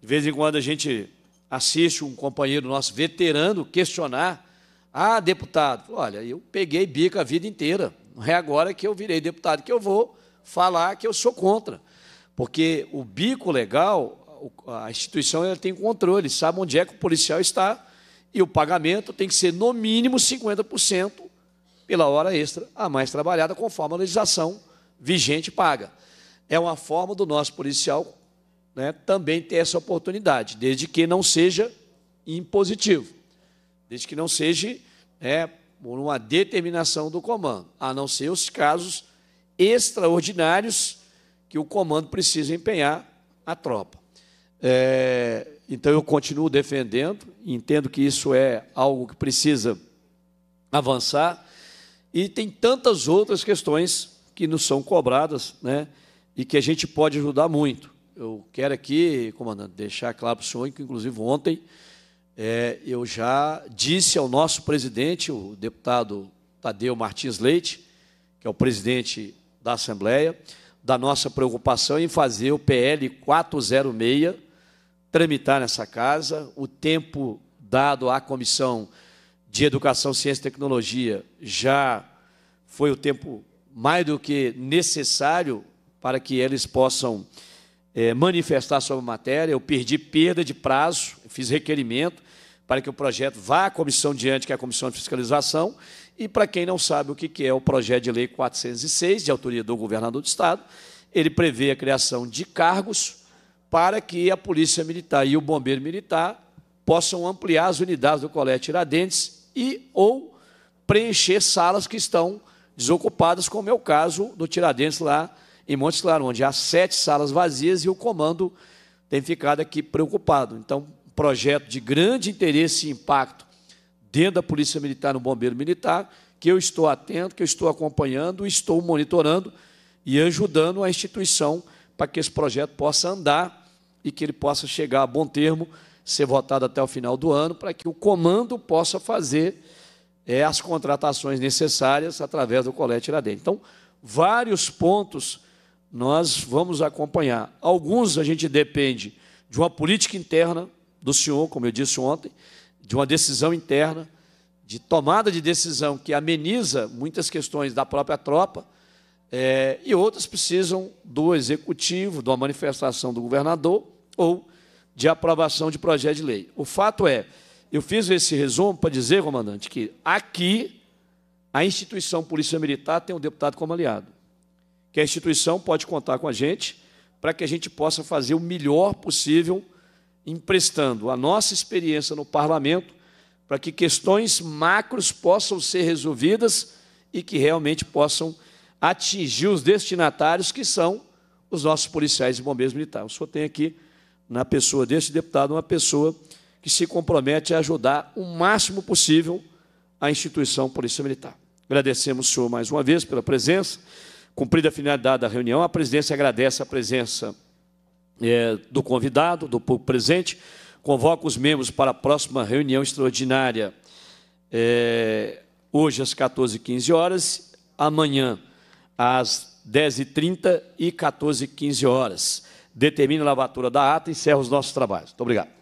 De vez em quando a gente assiste um companheiro nosso veterano questionar: "Ah, deputado, olha, eu peguei bico a vida inteira. Não é agora que eu virei deputado que eu vou falar que eu sou contra". Porque o bico legal a instituição ela tem controle, sabe onde é que o policial está e o pagamento tem que ser no mínimo 50% pela hora extra a mais trabalhada, conforme a legislação vigente paga. É uma forma do nosso policial né, também ter essa oportunidade, desde que não seja impositivo, desde que não seja né, por uma determinação do comando, a não ser os casos extraordinários que o comando precisa empenhar a tropa. É, então eu continuo defendendo, entendo que isso é algo que precisa avançar, e tem tantas outras questões que nos são cobradas né, e que a gente pode ajudar muito. Eu quero aqui, comandante, deixar claro para o senhor que, inclusive, ontem é, eu já disse ao nosso presidente, o deputado Tadeu Martins Leite, que é o presidente da Assembleia, da nossa preocupação em fazer o PL 406 tramitar nessa casa. O tempo dado à Comissão de Educação, Ciência e Tecnologia já foi o tempo mais do que necessário para que eles possam é, manifestar sobre a matéria. Eu perdi perda de prazo, fiz requerimento para que o projeto vá à comissão diante, que é a comissão de fiscalização. E para quem não sabe o que é o projeto de lei 406, de autoria do governador do Estado, ele prevê a criação de cargos para que a Polícia Militar e o Bombeiro Militar possam ampliar as unidades do Colete Tiradentes e ou preencher salas que estão desocupadas, como é o caso do Tiradentes lá em Montes Claros, onde há sete salas vazias e o comando tem ficado aqui preocupado. Então, projeto de grande interesse e impacto dentro da Polícia Militar no Bombeiro Militar, que eu estou atento, que eu estou acompanhando, estou monitorando e ajudando a instituição para que esse projeto possa andar e que ele possa chegar a bom termo, ser votado até o final do ano, para que o comando possa fazer é, as contratações necessárias através do Colete Tiradentes. Então, vários pontos nós vamos acompanhar. Alguns a gente depende de uma política interna do senhor, como eu disse ontem, de uma decisão interna, de tomada de decisão que ameniza muitas questões da própria tropa, é, e outras precisam do executivo, de uma manifestação do governador, ou de aprovação de projeto de lei. O fato é, eu fiz esse resumo para dizer, comandante, que aqui a instituição Polícia Militar tem o um deputado como aliado. Que a instituição pode contar com a gente para que a gente possa fazer o melhor possível, emprestando a nossa experiência no parlamento para que questões macros possam ser resolvidas e que realmente possam atingir os destinatários que são os nossos policiais e bombeiros militares. O senhor tem aqui na pessoa deste deputado uma pessoa que se compromete a ajudar o máximo possível a instituição Polícia Militar. Agradecemos o senhor mais uma vez pela presença. Cumprida a finalidade da reunião, a presidência agradece a presença é, do convidado, do público presente, convoca os membros para a próxima reunião extraordinária, é, hoje às 14h15 horas, amanhã às 10h30 e 14h15 horas determine a lavatura da ata e encerra os nossos trabalhos. Muito obrigado.